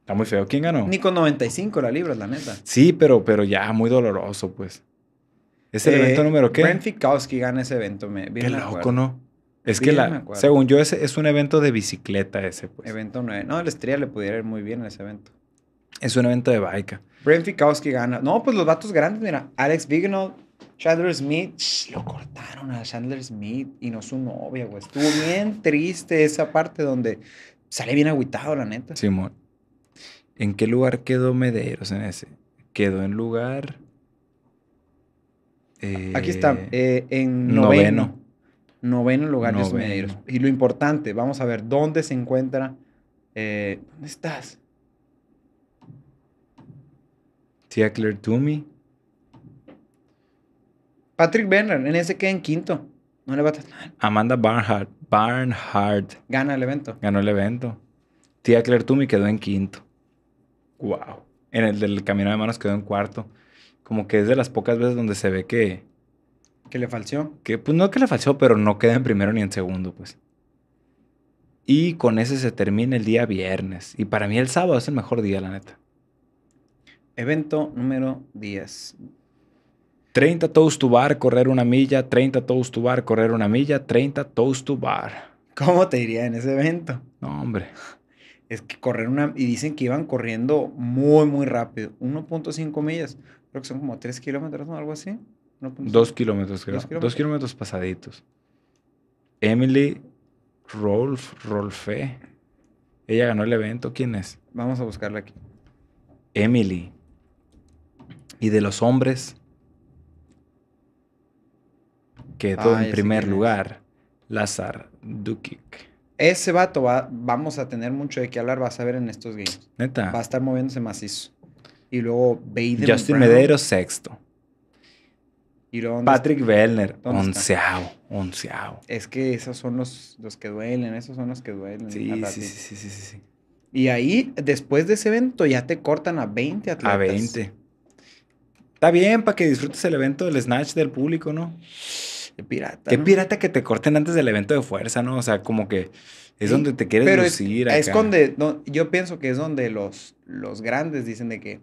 Está muy feo. ¿Quién ganó? Ni con 95 la libras, la neta. Sí, pero, pero ya, muy doloroso, pues. ¿Es el eh, evento número qué? Brent Fikowski gana ese evento. qué loco, ¿no? Es que la, según yo, es, es un evento de bicicleta ese, pues. Evento 9. No, el estrella le pudiera ir muy bien a ese evento. Es un evento de baica. Brent Fikowski gana. No, pues los vatos grandes, mira. Alex Vignold, Chandler Smith. lo cortaron a Chandler Smith y no su novia, güey. Estuvo bien triste esa parte donde sale bien agüitado, la neta. Simón. ¿En qué lugar quedó Medeiros en ese? Quedó en lugar. Eh, Aquí está, eh, en noveno. Noveno, lugar es Medeiros. Y lo importante, vamos a ver dónde se encuentra. Eh, ¿Dónde estás? Tía Claire Toomey. Patrick Benner. en ese queda en quinto. No le va a Amanda Barnhart. Barnhart. Gana el evento. Ganó el evento. Tía Claire Toomey quedó en quinto. Wow. En el del camino de manos quedó en cuarto. Como que es de las pocas veces donde se ve que. Que le falció. Que, pues no que le falció, pero no queda en primero ni en segundo, pues. Y con ese se termina el día viernes. Y para mí el sábado es el mejor día, la neta. Evento número 10. 30 toes to bar, correr una milla, 30 toes to bar, correr una milla, 30 toes to bar. ¿Cómo te diría en ese evento? No, hombre. Es que correr una... Y dicen que iban corriendo muy, muy rápido. 1.5 millas. Creo que son como 3 kilómetros, o Algo así. 2 kilómetros, creo. 2 kilómetros. pasaditos. Emily Rolf, Rolfe. Ella ganó el evento. ¿Quién es? Vamos a buscarla aquí. Emily y de los hombres quedó en primer lugar Lazar Dukic. Ese vato vamos a tener mucho de qué hablar, vas a ver en estos games. Neta. Va a estar moviéndose macizo. Y luego Justin Medeiros, sexto. ¿Y luego Patrick Vellner, onceavo, onceavo. Es que esos son los, los que duelen, esos son los que duelen. Sí, sí, sí, sí, sí, Y ahí, después de ese evento, ya te cortan a 20 atletas. A 20. Está bien para que disfrutes el evento del snatch del público, ¿no? Qué pirata. Qué pirata que te corten antes del evento de fuerza, ¿no? O sea, como que es donde te quieres pero lucir. Es, donde, yo pienso que es donde los, los grandes dicen de que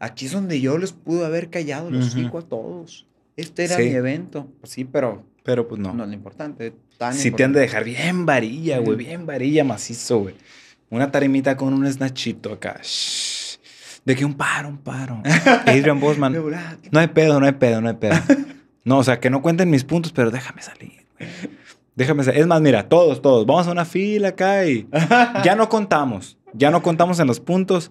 aquí es donde yo les pude haber callado los cinco a todos. Este era mi evento. Pues sí, pero. Pero pues no. No es lo importante. Si te han de dejar bien varilla, güey, bien varilla macizo, güey. Una tarimita con un snatchito acá. Shh de que un paro, un paro. Adrian Bosman. no hay pedo, no hay pedo, no hay pedo. No, o sea, que no cuenten mis puntos, pero déjame salir. Déjame salir. Es más, mira, todos, todos, vamos a una fila acá y ya no contamos. Ya no contamos en los puntos,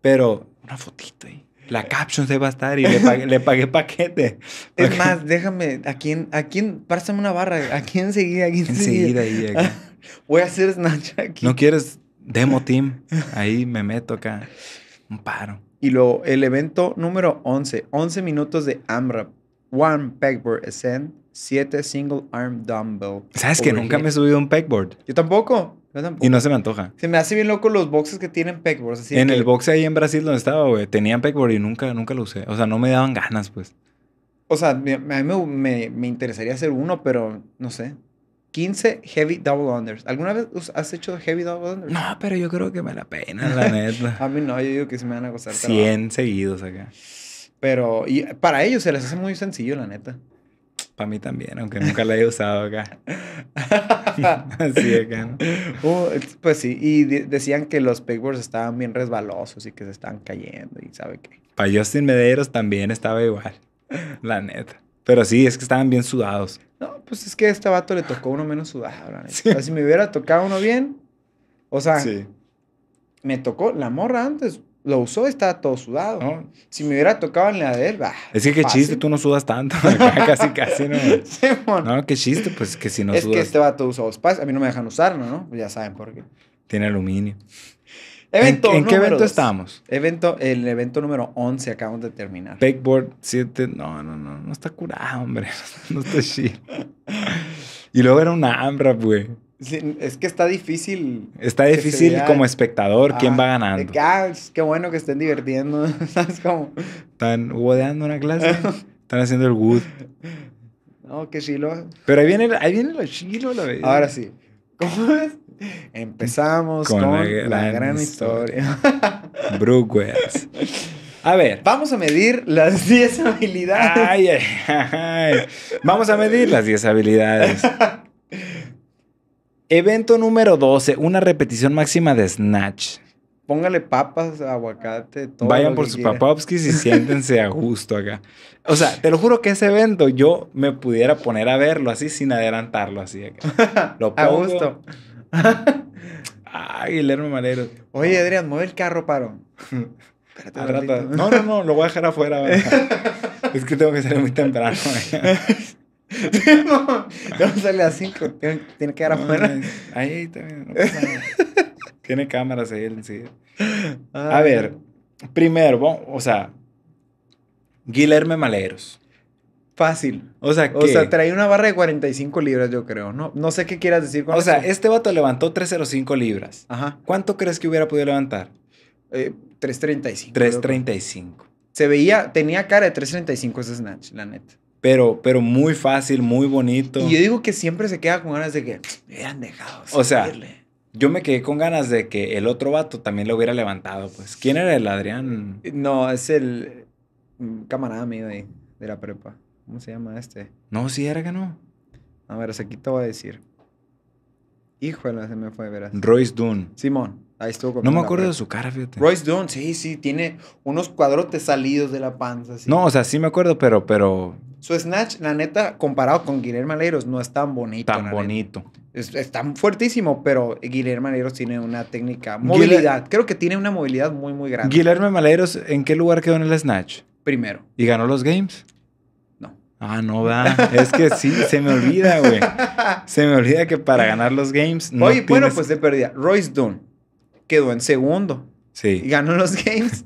pero una fotito ahí. La caption se va a estar y le pagué, paquete. Es más, déjame, ¿a quién, a quién, pásame una barra, ¿a quién seguía ¿A quién Enseguida ahí. Voy a hacer Snapchat aquí. ¿No quieres demo team? Ahí me meto acá. Un paro. Y luego el evento número 11, 11 minutos de AMRAP. One pegboard ascent, 7 single arm dumbbell. ¿Sabes que nunca me he subido un pegboard? Yo tampoco. Yo Y no se me antoja. Se me hace bien loco los boxes que tienen pegboards. en el box ahí en Brasil donde estaba, güey, tenían pegboard y nunca, nunca lo usé. O sea, no me daban ganas, pues. O sea, a mí me, me interesaría hacer uno, pero no sé. 15 heavy double unders. ¿Alguna vez has hecho heavy double unders? No, pero yo creo que vale la pena, la neta. a mí no, yo digo que sí me van a costar. 100 seguidos acá. Pero y para ellos se les hace muy sencillo, la neta. Para mí también, aunque nunca la he usado acá. Así acá, uh, pues sí, y decían que los pegboards estaban bien resbalosos y que se estaban cayendo y sabe qué. Para Justin Mederos también estaba igual, la neta. Pero sí, es que estaban bien sudados. No, pues es que a este vato le tocó uno menos sudado. si me hubiera tocado uno bien, o sea, me tocó la morra antes. Lo usó, y estaba todo sudado. Si me hubiera tocado en la de él, bah, Es que qué chiste, tú no sudas tanto. casi, casi, ¿no? no, qué chiste, pues que si no sudas. Es que este vato usa los A mí no me dejan usarlo, ¿no? Ya saben por qué. Tiene aluminio. Evento ¿En, qué evento estamos? Evento, el evento número 11 acabamos de terminar. Bakeboard 7, no, no, no, no está curado, hombre. No está chido. y luego era una hambra, güey. es que está difícil. Está difícil como espectador quién ah, va ganando. Que, ah, qué bueno que estén divirtiendo. ¿Sabes Están huedeando una clase. Están haciendo el wood. No, qué chilo. Pero ahí viene, ahí viene lo chilo, la Ahora sí. ¿Cómo es? Empezamos con, la, gran historia. historia. A ver. Vamos a medir las 10 habilidades. Vamos a medir las 10 habilidades. Evento número 12, una repetición máxima de Snatch. Póngale papas, aguacate, Vayan por sus papovskis y siéntense a gusto acá. O sea, te lo juro que ese evento yo me pudiera poner a verlo así sin adelantarlo así acá. a gusto. Ay, Guillermo Maleros. Oye, Adrián, mueve el carro, paro. Espérate, no, no, no, lo voy a dejar afuera. es que tengo que salir muy temprano. no, no sale a 5. Tiene, que quedar afuera. ahí también. tiene cámaras ahí sí. A ver, primero, o sea, Guillermo Maleros. Fácil. O sea, O sea, trae una barra de 45 libras, yo creo. No, no sé qué quieras decir o sea, este vato levantó 305 libras. Ajá. ¿Cuánto crees que hubiera podido levantar? 335. Eh, 335. Se veía, tenía cara de 335 ese snatch, la neta. Pero, pero muy fácil, muy bonito. Y yo digo que siempre se queda con ganas de que me han dejado. O sea, yo me quedé con ganas de que el otro vato también lo hubiera levantado. Pues, ¿quién era el Adrián? No, es el mm, camarada mío de, de la prepa. ¿Cómo se llama este? No, sí era ganó. A ver, aquí te voy a decir. Híjole, se me fue, verás. Royce Dunn. Simón, ahí estuvo No me acuerdo de su cara, fíjate. Royce Dunn, sí, sí, tiene unos cuadrotes salidos de la panza. No, o sea, sí me acuerdo, pero, pero. Su snatch, la neta, comparado con Guillermo Aleiros, no es tan bonito. Tan bonito. Es, tan fuertísimo, pero Guillermo Aleiros tiene una técnica. Movilidad. Creo que tiene una movilidad muy, muy grande. Guillermo Aleiros, ¿en qué lugar quedó en el snatch? Primero. ¿Y ganó los games? Ah, no, va. es que sí, se me olvida, güey. Se me olvida que para ganar los games. No Oye, bueno, pues se perdía. Royce Dunn quedó en segundo. Sí. Y ganó los games.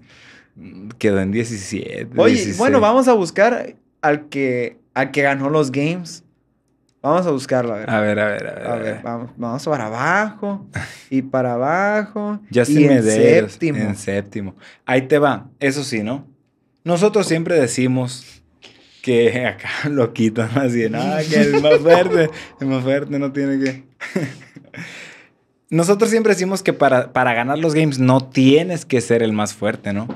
quedó en 17. Oye, bueno, vamos a buscar al que, al que ganó los games. Vamos a buscarlo, a ver. A ver, a ver, a ver. Vamos, para abajo y para abajo. Ya y en séptimo. En séptimo. Ahí te va. Eso sí, ¿no? Nosotros siempre decimos que acá lo quitan así, no, que es más fuerte, es más fuerte, no tiene que... Nosotros siempre decimos que para, ganar los games no tienes que ser el más fuerte, ¿no?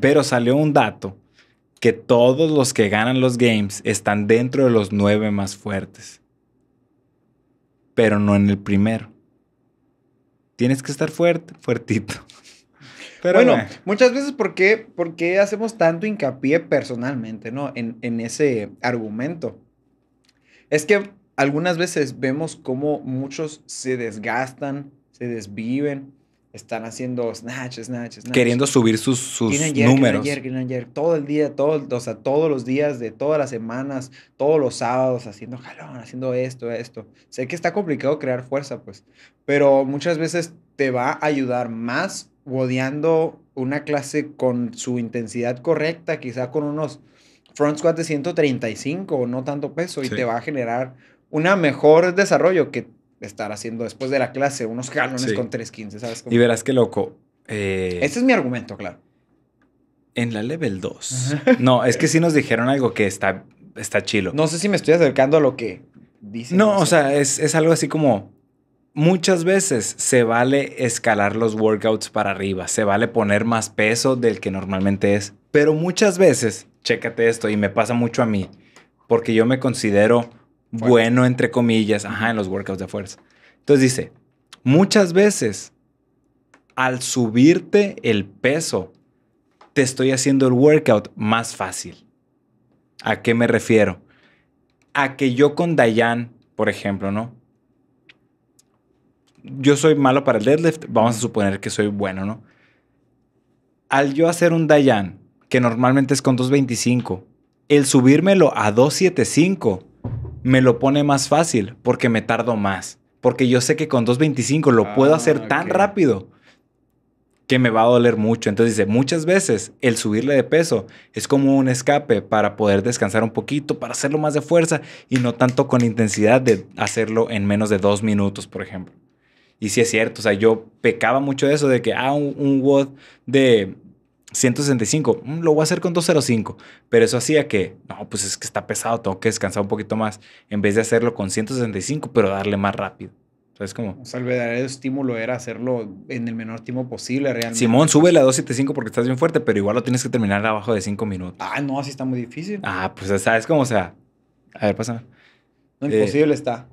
Pero salió un dato que todos los que ganan los games están dentro de los nueve más fuertes. Pero no en el primero. Tienes que estar fuerte, fuertito. Pero bueno, muchas veces, ¿por qué, hacemos tanto hincapié personalmente, ¿no? En, ese argumento. Es que algunas veces vemos cómo muchos se desgastan, se desviven, están haciendo snatches snatch, Queriendo subir sus, sus números. Ayer, todo el día, todo, o sea, todos los días de todas las semanas, todos los sábados, haciendo jalón, haciendo esto, esto. Sé que está complicado crear fuerza, pues, pero muchas veces te va a ayudar más bodeando una clase con su intensidad correcta, quizá con unos front squats de 135 o no tanto peso, y te va a generar un mejor desarrollo que estar haciendo después de la clase unos jalones con 315, ¿sabes? Y verás qué loco. Eh, Ese es mi argumento, claro. En la level 2. No, es que sí nos dijeron algo que está, está chilo. No sé si me estoy acercando a lo que dicen. No, o sea, es, es algo así como Muchas veces se vale escalar los workouts para arriba, se vale poner más peso del que normalmente es, pero muchas veces, chécate esto y me pasa mucho a mí, porque yo me considero bueno, entre comillas, en los workouts de fuerza. Entonces dice, muchas veces al subirte el peso, te estoy haciendo el workout más fácil. ¿A qué me refiero? A que yo con Dayan, por ejemplo, ¿no? yo soy malo para el deadlift, vamos a suponer que soy bueno, ¿no? Al yo hacer un Dayan, que normalmente es con 225, el subírmelo a 275 me lo pone más fácil porque me tardo más. Porque yo sé que con 225 lo puedo hacer ah, tan rápido que me va a doler mucho. Entonces muchas veces el subirle de peso es como un escape para poder descansar un poquito, para hacerlo más de fuerza y no tanto con intensidad de hacerlo en menos de dos minutos, por ejemplo. Y sí es cierto, o sea, yo pecaba mucho de eso, de que, ah, un, un de 165, mm, lo voy a hacer con 205, pero eso hacía que, no, pues es que está pesado, tengo que descansar un poquito más, en vez de hacerlo con 165, pero darle más rápido. ¿Sabes cómo? O sea, el verdadero estímulo era hacerlo en el menor tiempo posible realmente. Simón, sube la 275 porque estás bien fuerte, pero igual lo tienes que terminar abajo de 5 minutos. Ah, no, así está muy difícil. Ah, pues sabes como. o sea, a ver, pásame. Eh, imposible está.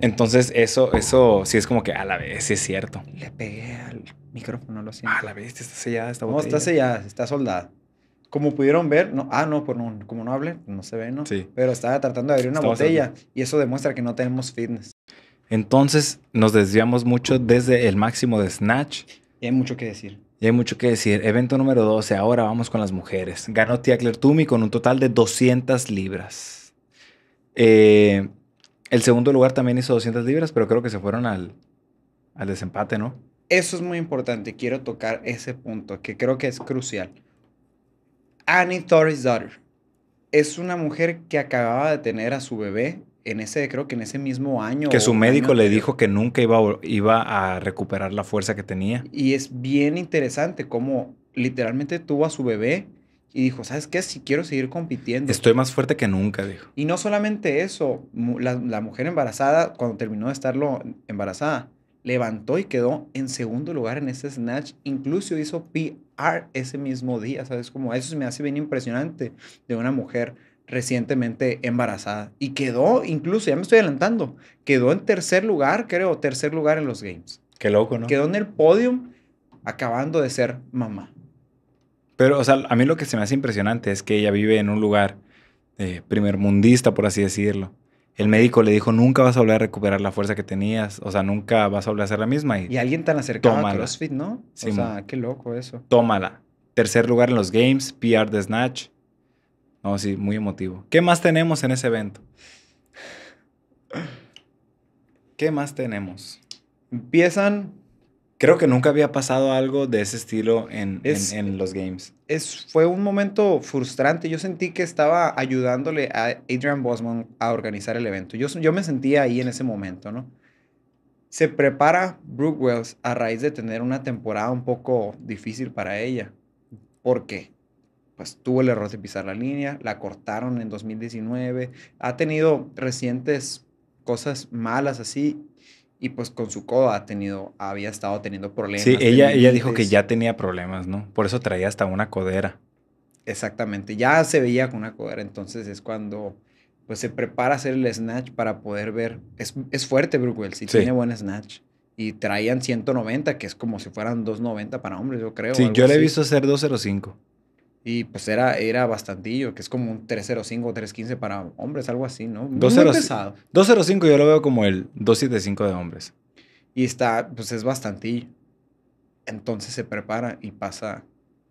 Entonces, eso, eso sí es como que a la vez, sí es cierto. Le pegué al micrófono, lo siento. A la vez, está sellada esta botella. No, está sellada, está soldada. Como pudieron ver, no, ah, no, por no, como no hable no se ve, ¿no? Sí. Pero estaba tratando de abrir una botella y eso demuestra que no tenemos fitness. Entonces, nos desviamos mucho desde el máximo de Snatch. Y hay mucho que decir. Y hay mucho que decir. Evento número 12, ahora vamos con las mujeres. Ganó Tia Tumi con un total de 200 libras. Eh, el segundo lugar también hizo 200 libras, pero creo que se fueron al, al desempate, ¿no? Eso es muy importante. Quiero tocar ese punto que creo que es crucial. Annie Torres Daughter es una mujer que acababa de tener a su bebé en ese, creo que en ese mismo año. Que su médico le dijo que nunca iba, iba a recuperar la fuerza que tenía. Y es bien interesante cómo literalmente tuvo a su bebé y dijo, ¿sabes qué? Si quiero seguir compitiendo. Estoy más fuerte que nunca, dijo. Y no solamente eso, la, mujer embarazada, cuando terminó de estarlo embarazada, levantó y quedó en segundo lugar en ese snatch. Incluso hizo PR ese mismo día, ¿sabes? Como eso me hace bien impresionante de una mujer recientemente embarazada. Y quedó, incluso, ya me estoy adelantando, quedó en tercer lugar, creo, tercer lugar en los games. Qué loco, ¿no? Quedó en el podium acabando de ser mamá. Pero, o sea, a mí lo que se me hace impresionante es que ella vive en un lugar eh, primermundista, por así decirlo. El médico le dijo, nunca vas a volver a recuperar la fuerza que tenías, o sea, nunca vas a volver a ser la misma. Y, alguien tan acercado a CrossFit, ¿no? Sí, o sea, qué loco eso. Tómala. Tercer lugar en los games, PR de Snatch. No, sí, muy emotivo. ¿Qué más tenemos en ese evento? ¿Qué más tenemos? Empiezan Creo que nunca había pasado algo de ese estilo en, en, los games. Es, fue un momento frustrante. Yo sentí que estaba ayudándole a Adrian Bosman a organizar el evento. Yo, yo me sentía ahí en ese momento, ¿no? Se prepara Brooke Wells a raíz de tener una temporada un poco difícil para ella. ¿Por qué? Pues tuvo el error de pisar la línea, la cortaron en 2019, ha tenido recientes cosas malas así y pues con su coda ha tenido, había estado teniendo problemas. Sí, ella, ella dijo que ya tenía problemas, ¿no? Por eso traía hasta una codera. Exactamente, ya se veía con una codera, entonces es cuando pues se prepara a hacer el snatch para poder ver. Es, fuerte Brookwell, si tiene buen snatch. Y traían 190, que es como si fueran 290 para hombres, yo creo. Sí, yo le he visto hacer 205. Y pues era, era bastantillo, que es como un 305, 315 para hombres, algo así, ¿no? Muy pesado. 205 yo lo veo como el 275 de hombres. Y está, pues es bastantillo. Entonces se prepara y pasa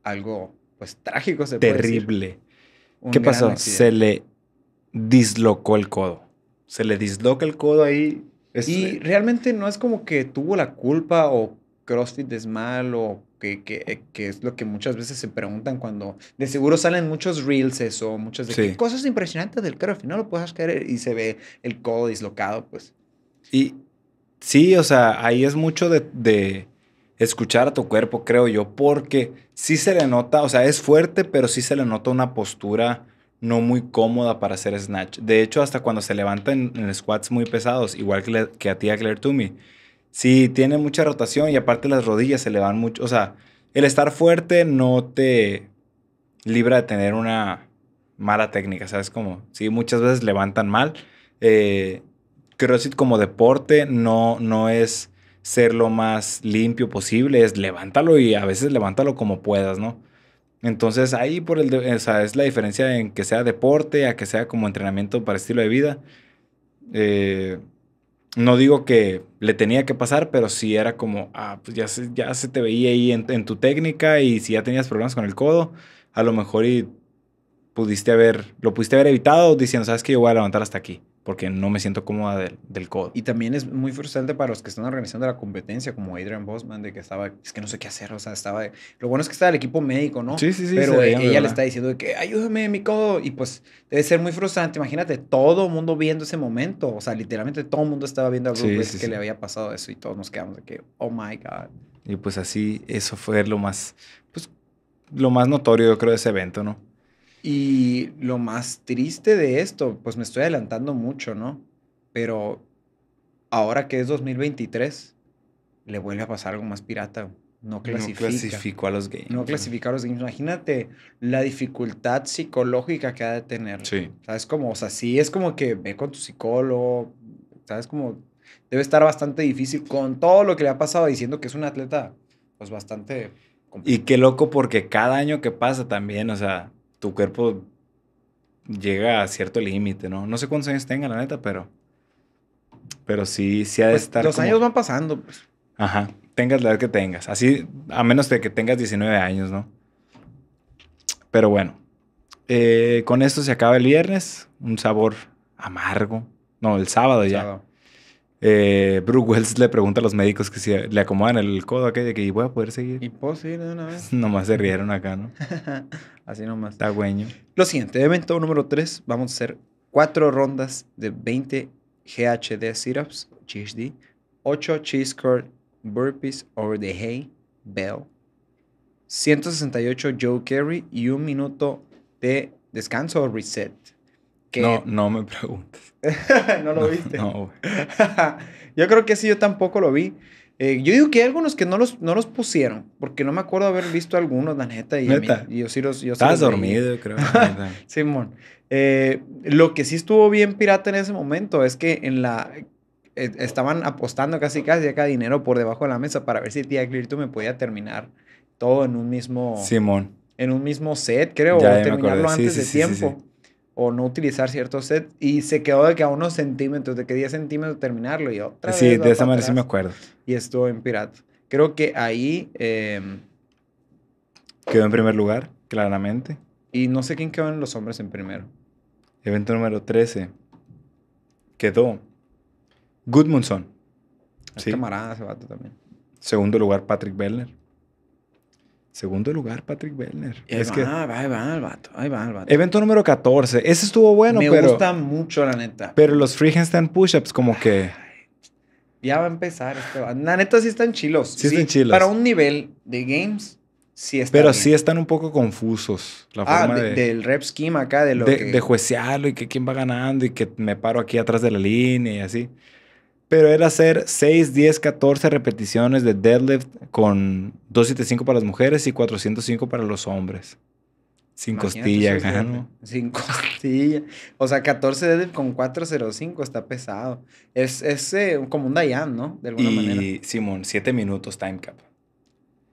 algo, pues trágico, se Terrible. ¿Qué pasó? Se le dislocó el codo. Se le disloca el codo ahí. Y realmente no es como que tuvo la culpa o CrossFit es malo, que, que, eh, que, es lo que muchas veces se preguntan cuando de seguro salen muchos reels eso, muchas de cosas impresionantes del CrossFit, no lo puedes creer y se ve el codo dislocado, pues. Y sí, o sea, ahí es mucho de, de escuchar a tu cuerpo, creo yo, porque sí se le nota, o sea, es fuerte, pero sí se le nota una postura no muy cómoda para hacer snatch. De hecho, hasta cuando se levanta en, squats muy pesados, igual que, que a ti, a Claire Toomey, Sí, tiene mucha rotación y aparte las rodillas se le van mucho. O sea, el estar fuerte no te libra de tener una mala técnica, ¿sabes? Como, sí, muchas veces levantan mal. Eh, CrossFit como deporte no, no es ser lo más limpio posible, es levántalo y a veces levántalo como puedas, ¿no? Entonces ahí por el, o sea, es la diferencia en que sea deporte a que sea como entrenamiento para estilo de vida. Eh, no digo que le tenía que pasar, pero si era como, ah, pues ya se, ya se te veía ahí en, en tu técnica y si ya tenías problemas con el codo, a lo mejor y pudiste haber, lo pudiste haber evitado diciendo, sabes que yo voy a levantar hasta aquí porque no me siento cómoda del, del codo. Y también es muy frustrante para los que están organizando la competencia, como Adrian Bosman, de que estaba, es que no sé qué hacer, o sea, estaba, lo bueno es que estaba el equipo médico, ¿no? Sí, sí, sí. Pero ella le está diciendo de que ayúdame mi codo, y pues debe ser muy frustrante, imagínate, todo el mundo viendo ese momento, o sea, literalmente todo el mundo estaba viendo a Bruce que le había pasado eso y todos nos quedamos de que, oh my God. Y pues así, eso fue lo más, pues, lo más notorio, yo creo, de ese evento, ¿no? Y lo más triste de esto, pues me estoy adelantando mucho, ¿no? Pero ahora que es 2023, le vuelve a pasar algo más pirata. No clasifica. No clasificó a los games. No clasificó a los games. Imagínate la dificultad psicológica que ha de tener. Sí. ¿Sabes cómo? O sea, sí es como que ve con tu psicólogo. ¿Sabes Como Debe estar bastante difícil con todo lo que le ha pasado diciendo que es un atleta, pues bastante. Complicado. Y qué loco porque cada año que pasa también, o sea, tu cuerpo llega a cierto límite, ¿no? No sé cuántos años tenga, la neta, pero. Pero sí, sí ha de pues, estar. Los años van pasando, pues. Ajá. Tengas la edad que tengas. Así, a menos de que tengas 19 años, ¿no? Pero bueno. Eh, con esto se acaba el viernes. Un sabor amargo. No, el sábado ya. Eh, Brooke Wells le pregunta a los médicos que si le acomodan el codo de que voy a poder seguir. Y puedo seguir de una vez. nomás se rieron acá, ¿no? Así nomás. Está güeño. Lo siguiente, evento número 3, vamos a hacer cuatro rondas de 20 GHD sit-ups, GHD, 8 cheese curd burpees over the hay, bell, 168 Joe Kerry y un minuto de descanso o reset. No, no me preguntes. no lo viste. No, yo creo que sí, yo tampoco lo vi. Eh, yo digo que hay algunos que no los, no los pusieron, porque no me acuerdo haber visto algunos, la neta. Y, ¿Neta? yo sí los. dormido, creo. Simón. Eh, lo que sí estuvo bien pirata en ese momento es que en la eh, estaban apostando casi casi acá dinero por debajo de la mesa para ver si tía tú me podía terminar todo en un mismo. Simón. En un mismo set, creo, o terminarlo antes de tiempo o no utilizar ciertos set y se quedó de que a unos centímetros, de que 10 centímetros terminarlo y otra vez. Sí, de esa manera sí me acuerdo. Y estuvo en Pirata. Creo que ahí... Em, quedó en primer lugar, claramente. Y no sé quién quedó en los hombres en primero. Evento número 13. Quedó Goodmanson. El sí. camarada ese vato también. Segundo lugar, Patrick Bellner. Segundo lugar, Patrick Bellner. Ahí es va, que... ahí va el vato, ahí va el vato. Evento número 14. Ese estuvo bueno, pero... Me gusta mucho, la neta. Pero los free handstand push-ups como que... Ya va a empezar este La neta sí están chilos. Sí, están chilos. Para un nivel de games, sí están Pero sí están un poco confusos. La ah, forma de, del rep scheme acá, de lo de, que... y que quién va ganando y que me paro aquí atrás de la línea y así pero era hacer 6, 10, 14 repeticiones de deadlift con 275 para las mujeres y 405 para los hombres. Sin costilla, gano. Sin costilla. O sea, 14 deadlift con 405 está pesado. Es, eh, como un Dayan, ¿no? De alguna manera. Y Simón, 7 minutos time cap.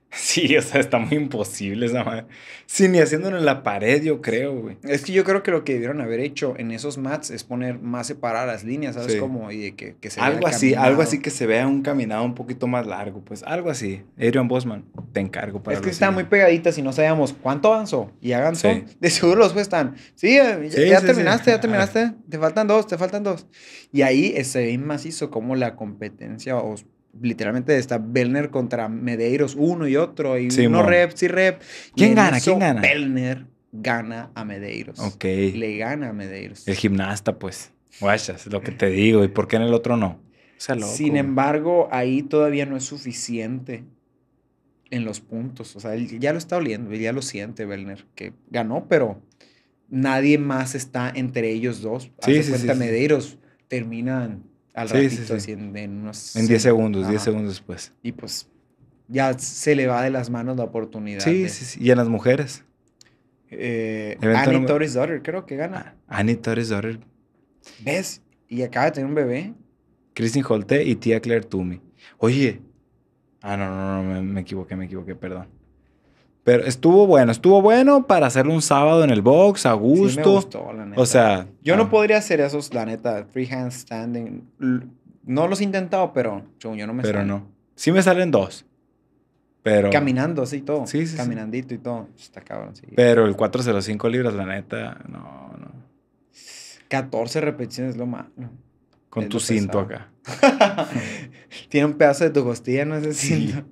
Sí, o sea, está muy imposible esa madre. Sí, ni haciéndolo en la pared, yo creo, güey. Es que yo creo que lo que debieron haber hecho en esos mats es poner más separadas las líneas, ¿sabes? cómo? y que, Algo así, algo así que se vea un caminado un poquito más largo, pues, algo así. Adrian Bosman, te encargo para Es que está muy pegadita. y no sabíamos cuánto avanzó y avanzó. De seguro los cuestan. están, sí, ya, terminaste, ya terminaste, te faltan dos, te faltan dos. Y ahí se ve como la competencia o literalmente está Belner contra Medeiros uno y otro, y uno rep, sí rep. ¿Quién gana? ¿Quién gana? Belner gana a Medeiros. Le gana a Medeiros. El gimnasta, pues. Guachas, lo que te digo. ¿Y por qué en el otro no? Sin embargo, ahí todavía no es suficiente en los puntos. O sea, él ya lo está oliendo, ya lo siente Belner, que ganó, pero nadie más está entre ellos dos. Sí, cuenta, Medeiros terminan al ratito, en, unos... En 10 segundos, 10 segundos después. Y pues ya se le va de las manos la oportunidad. Sí, sí, ¿Y en las mujeres? Eh, Annie Torres Daughter, creo que gana. Ah, Annie Torres Daughter. ¿Ves? Y acaba de tener un bebé. Christine Holte y tía Claire Toomey. Oye. Ah, no, no, no, me equivoqué, me equivoqué, perdón. Pero estuvo bueno, estuvo bueno para hacerlo un sábado en el box, a gusto. O sea. Yo no ah. podría hacer esos, la neta, freehand standing. No los he intentado, pero yo no me Pero no. Sí me salen dos. Pero... Caminando así todo. Sí, sí. Caminandito y todo. Está cabrón, sí. Pero el 405 libras, la neta, no, no. 14 repeticiones lo más. Con tu cinto acá. Tiene un pedazo de tu costilla, ¿no? es sí. cinto.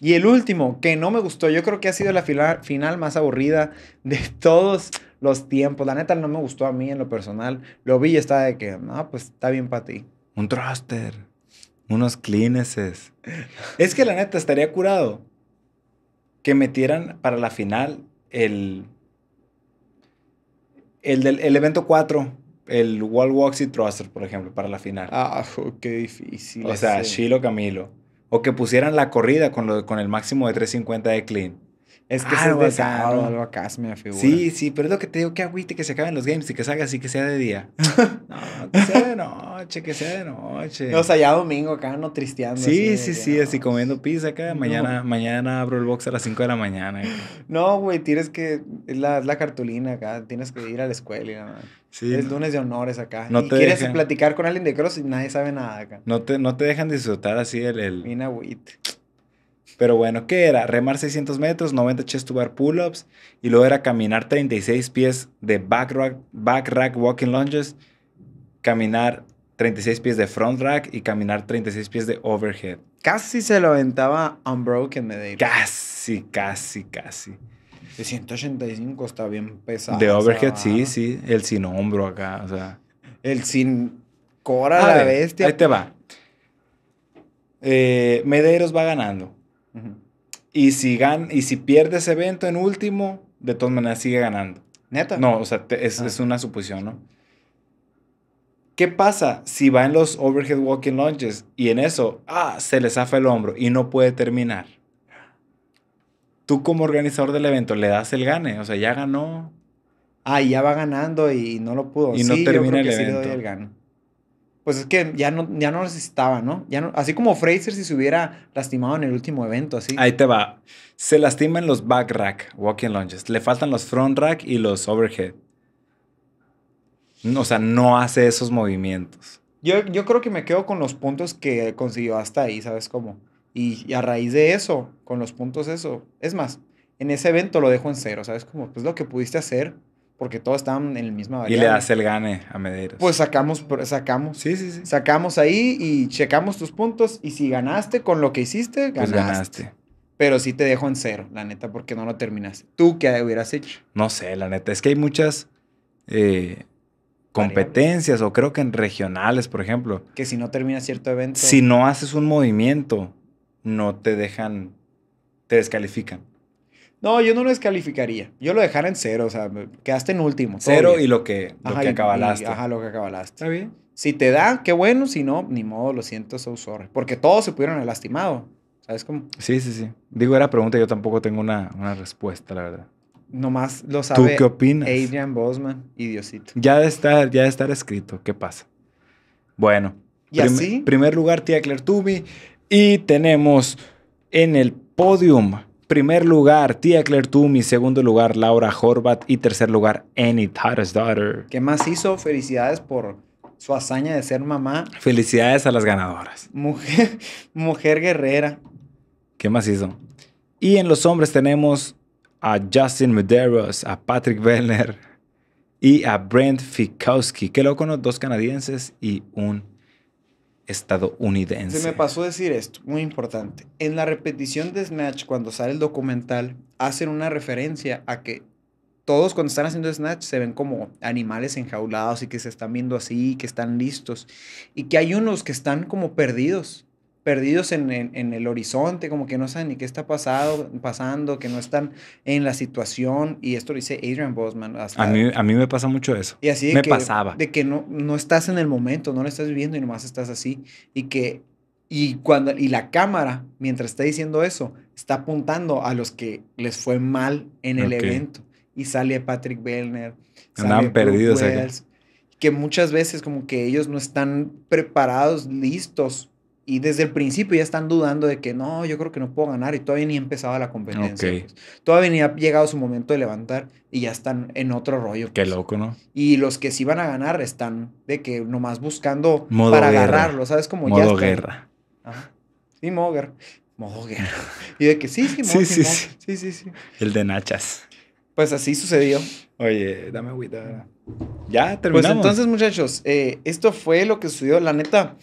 Y el último, que no me gustó, yo creo que ha sido la final más aburrida de todos los tiempos. La neta no me gustó a mí en lo personal. Lo vi y estaba de que, no, pues está bien para ti. Un thruster, unos cleaneses. es que la neta estaría curado que metieran para la final el, el, del, evento 4 el Wall Walks y Thruster, por ejemplo, para la final. Ah, qué difícil. O sea, Shilo Camilo. O que pusieran la corrida con, con el máximo de 350 de clean. Es que algo es algo acá Sí, sí, pero es lo que te digo, que agüite que se acaben los games y que salga así, que sea de día. no, que sea de noche, que sea de noche. o sea, ya domingo acá, no tristeando. Sí, sí, sí, así comiendo pizza acá. Mañana, mañana abro el box a las 5 de la mañana. No, güey, tienes que, es la, la, cartulina acá, tienes que ir a la escuela y nada Sí, es lunes de honores acá. No y quieres platicar con alguien de cross y nadie sabe nada acá. No te, no te dejan disfrutar así el... el... Bien pero bueno, ¿qué era? Remar 600 metros, 90 chest to bar pull-ups y luego era caminar 36 pies de back rack, back rack walking lunges, caminar 36 pies de front rack y caminar 36 pies de overhead. Casi se lo aventaba Unbroken Medeiros Casi, casi, casi. De 185 está bien pesado. De overhead, sí, sí. El sin hombro acá, o sea. El sin cora, la bestia. Ahí te va. Eh, Medeiros va ganando. Y si, gan y si pierde ese evento en último, de todas maneras sigue ganando. ¿Neta? No, o sea, ah. es, una suposición, ¿no? ¿Qué pasa si va en los overhead walking Lunges y en eso, ah, se le zafa el hombro y no puede terminar? Tú como organizador del evento le das el gane, o sea, ya ganó. Ah, ya va ganando y no lo pudo. Y no pues es que ya no, ya no necesitaba, ¿no? Ya no, así como Fraser si se hubiera lastimado en el último evento, así. Ahí te va. Se lastiman los back rack, walking lunges. Le faltan los front rack y los overhead. O sea, no hace esos movimientos. Yo, yo creo que me quedo con los puntos que consiguió hasta ahí, ¿sabes cómo? Y, y a raíz de eso, con los puntos eso. Es más, en ese evento lo dejo en cero, ¿sabes cómo? Pues lo que pudiste hacer, porque todos estaban en el mismo variable. Y le das el gane a Medeiros. Pues sacamos, sacamos. Sí, sí, Sacamos ahí y checamos tus puntos. Y si ganaste con lo que hiciste, pues ganaste. Pero sí te dejo en cero, la neta, porque no lo terminaste. ¿Tú qué hubieras hecho? No sé, la neta. Es que hay muchas eh, competencias, o creo que en regionales, por ejemplo. Que si no terminas cierto evento. Si no haces un movimiento, no te dejan, te descalifican. No, yo no lo descalificaría. Yo lo dejara en cero, o sea, quedaste en último. Cero y lo que, lo acabalaste. ajá, lo que acabalaste. Está bien. Si te da, qué bueno, si no, ni modo, lo siento, so Porque todos se pudieron haber lastimado. ¿Sabes cómo? Sí, sí, sí. Digo, era pregunta, yo tampoco tengo una, respuesta, la verdad. Nomás lo sabe ¿Tú qué opinas? Adrian Bosman y Diosito. Ya de estar, ya de estar escrito, ¿qué pasa? Bueno. ¿Y así? Primer lugar, tía Claire Tubi. Y tenemos en el podium Primer lugar, Tia Claire Toomey. Segundo lugar, Laura Horvat. Y tercer lugar, Annie Tara's Daughter. ¿Qué más hizo? Felicidades por su hazaña de ser mamá. Felicidades a las ganadoras. Mujer, mujer guerrera. ¿Qué más hizo? Y en los hombres tenemos a Justin Medeiros, a Patrick Weller y a Brent Fikowski. Qué loco, ¿no? Dos canadienses y un estadounidense. Se me pasó decir esto, muy importante. En la repetición de Snatch, cuando sale el documental, hacen una referencia a que todos cuando están haciendo Snatch se ven como animales enjaulados y que se están viendo así, que están listos. Y que hay unos que están como perdidos, perdidos en, el horizonte, como que no saben ni qué está pasado, pasando, que no están en la situación. Y esto lo dice Adrian Bosman. a, mí, me pasa mucho eso. Y así me pasaba. De que no, no estás en el momento, no lo estás viviendo y nomás estás así. Y que y, cuando, y la cámara, mientras está diciendo eso, está apuntando a los que les fue mal en el evento. Y sale Patrick Bellner. Andaban perdidos. que muchas veces como que ellos no están preparados, listos y desde el principio ya están dudando de que no, yo creo que no puedo ganar y todavía ni empezaba la competencia. Pues. Todavía ni ha llegado su momento de levantar y ya están en otro rollo. Qué pues. loco, ¿no? Y los que sí van a ganar están de que nomás buscando para agarrarlo, ¿sabes? Como ya. Modo guerra. Ajá. Sí, modo guerra. Modo guerra. Y de que sí, sí, sí, sí, sí, sí, sí, El de Nachas. Pues así sucedió. Oye, dame agüita. Ya pues terminamos. Pues entonces, muchachos, eh, esto fue lo que sucedió. La neta,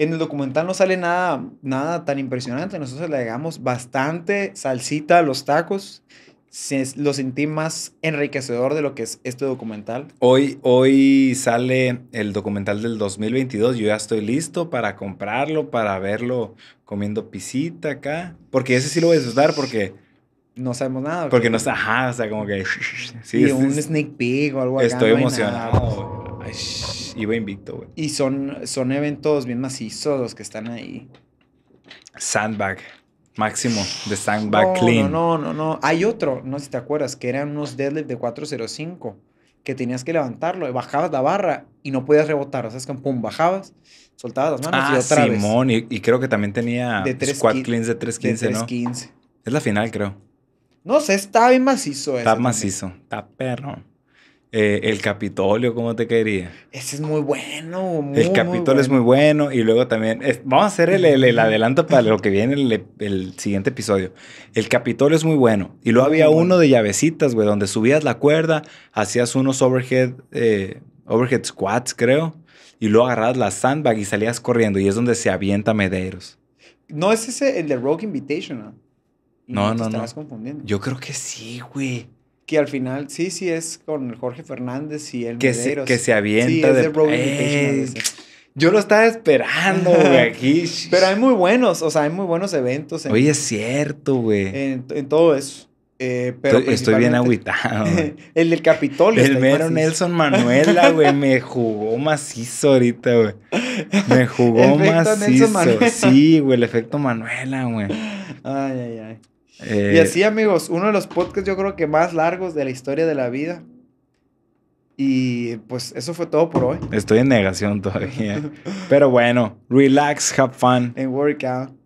en el documental no sale nada, nada tan impresionante. Nosotros le agregamos bastante salsita a los tacos. lo sentí más enriquecedor de lo que es este documental. Hoy, hoy sale el documental del 2022. Yo ya estoy listo para comprarlo, para verlo comiendo pisita acá. Porque ese sí lo voy a disfrutar porque... No sabemos nada. Porque, no está... Ajá, o sea, como que... Sí, un sneak peek o algo Estoy emocionado. Ay, iba invicto, güey. Y son, son eventos bien macizos los que están ahí. Sandbag, máximo de Sandbag Clean. No, no, no, no. Hay otro, no sé si te acuerdas, que eran unos deadlift de 405 que tenías que levantarlo, bajabas la barra y no podías rebotar, o sea, es que pum, bajabas, soltabas las manos y ah, otra Y, y, creo que también tenía de tres squat cleans de 315, 15. Es la final, creo. No sé, está bien macizo eso. Está macizo, está perro. Eh, el Capitolio, ¿cómo te quería? Ese es muy bueno. el Capitolio es muy bueno. Y luego también, vamos a hacer el, adelanto para lo que viene el, el, siguiente episodio. El Capitolio es muy bueno. Y luego había uno de llavecitas, güey, donde subías la cuerda, hacías unos overhead, eh, overhead squats, creo. Y luego agarrabas la sandbag y salías corriendo. Y es donde se avienta Medeiros. No es ese el de Rogue Invitational. No, no, no. Yo creo que sí, güey que al final sí, sí es con Jorge Fernández y el que Se, que se avienta sí, de, Yo lo estaba esperando, güey, aquí. Pero hay muy buenos, o sea, hay muy buenos eventos. Oye, es cierto, güey. En, todo eso. Eh, estoy, bien agüitado. el del Capitolio. El mero Nelson Manuela, güey, me jugó macizo ahorita, güey. Me jugó macizo. Sí, güey, el efecto Manuela, güey. Ay, ay, ay y eh, así, amigos, uno de los podcasts yo creo que más largos de la historia de la vida. Y pues eso fue todo por hoy. Estoy en negación todavía. Pero bueno, relax, have fun. And work out.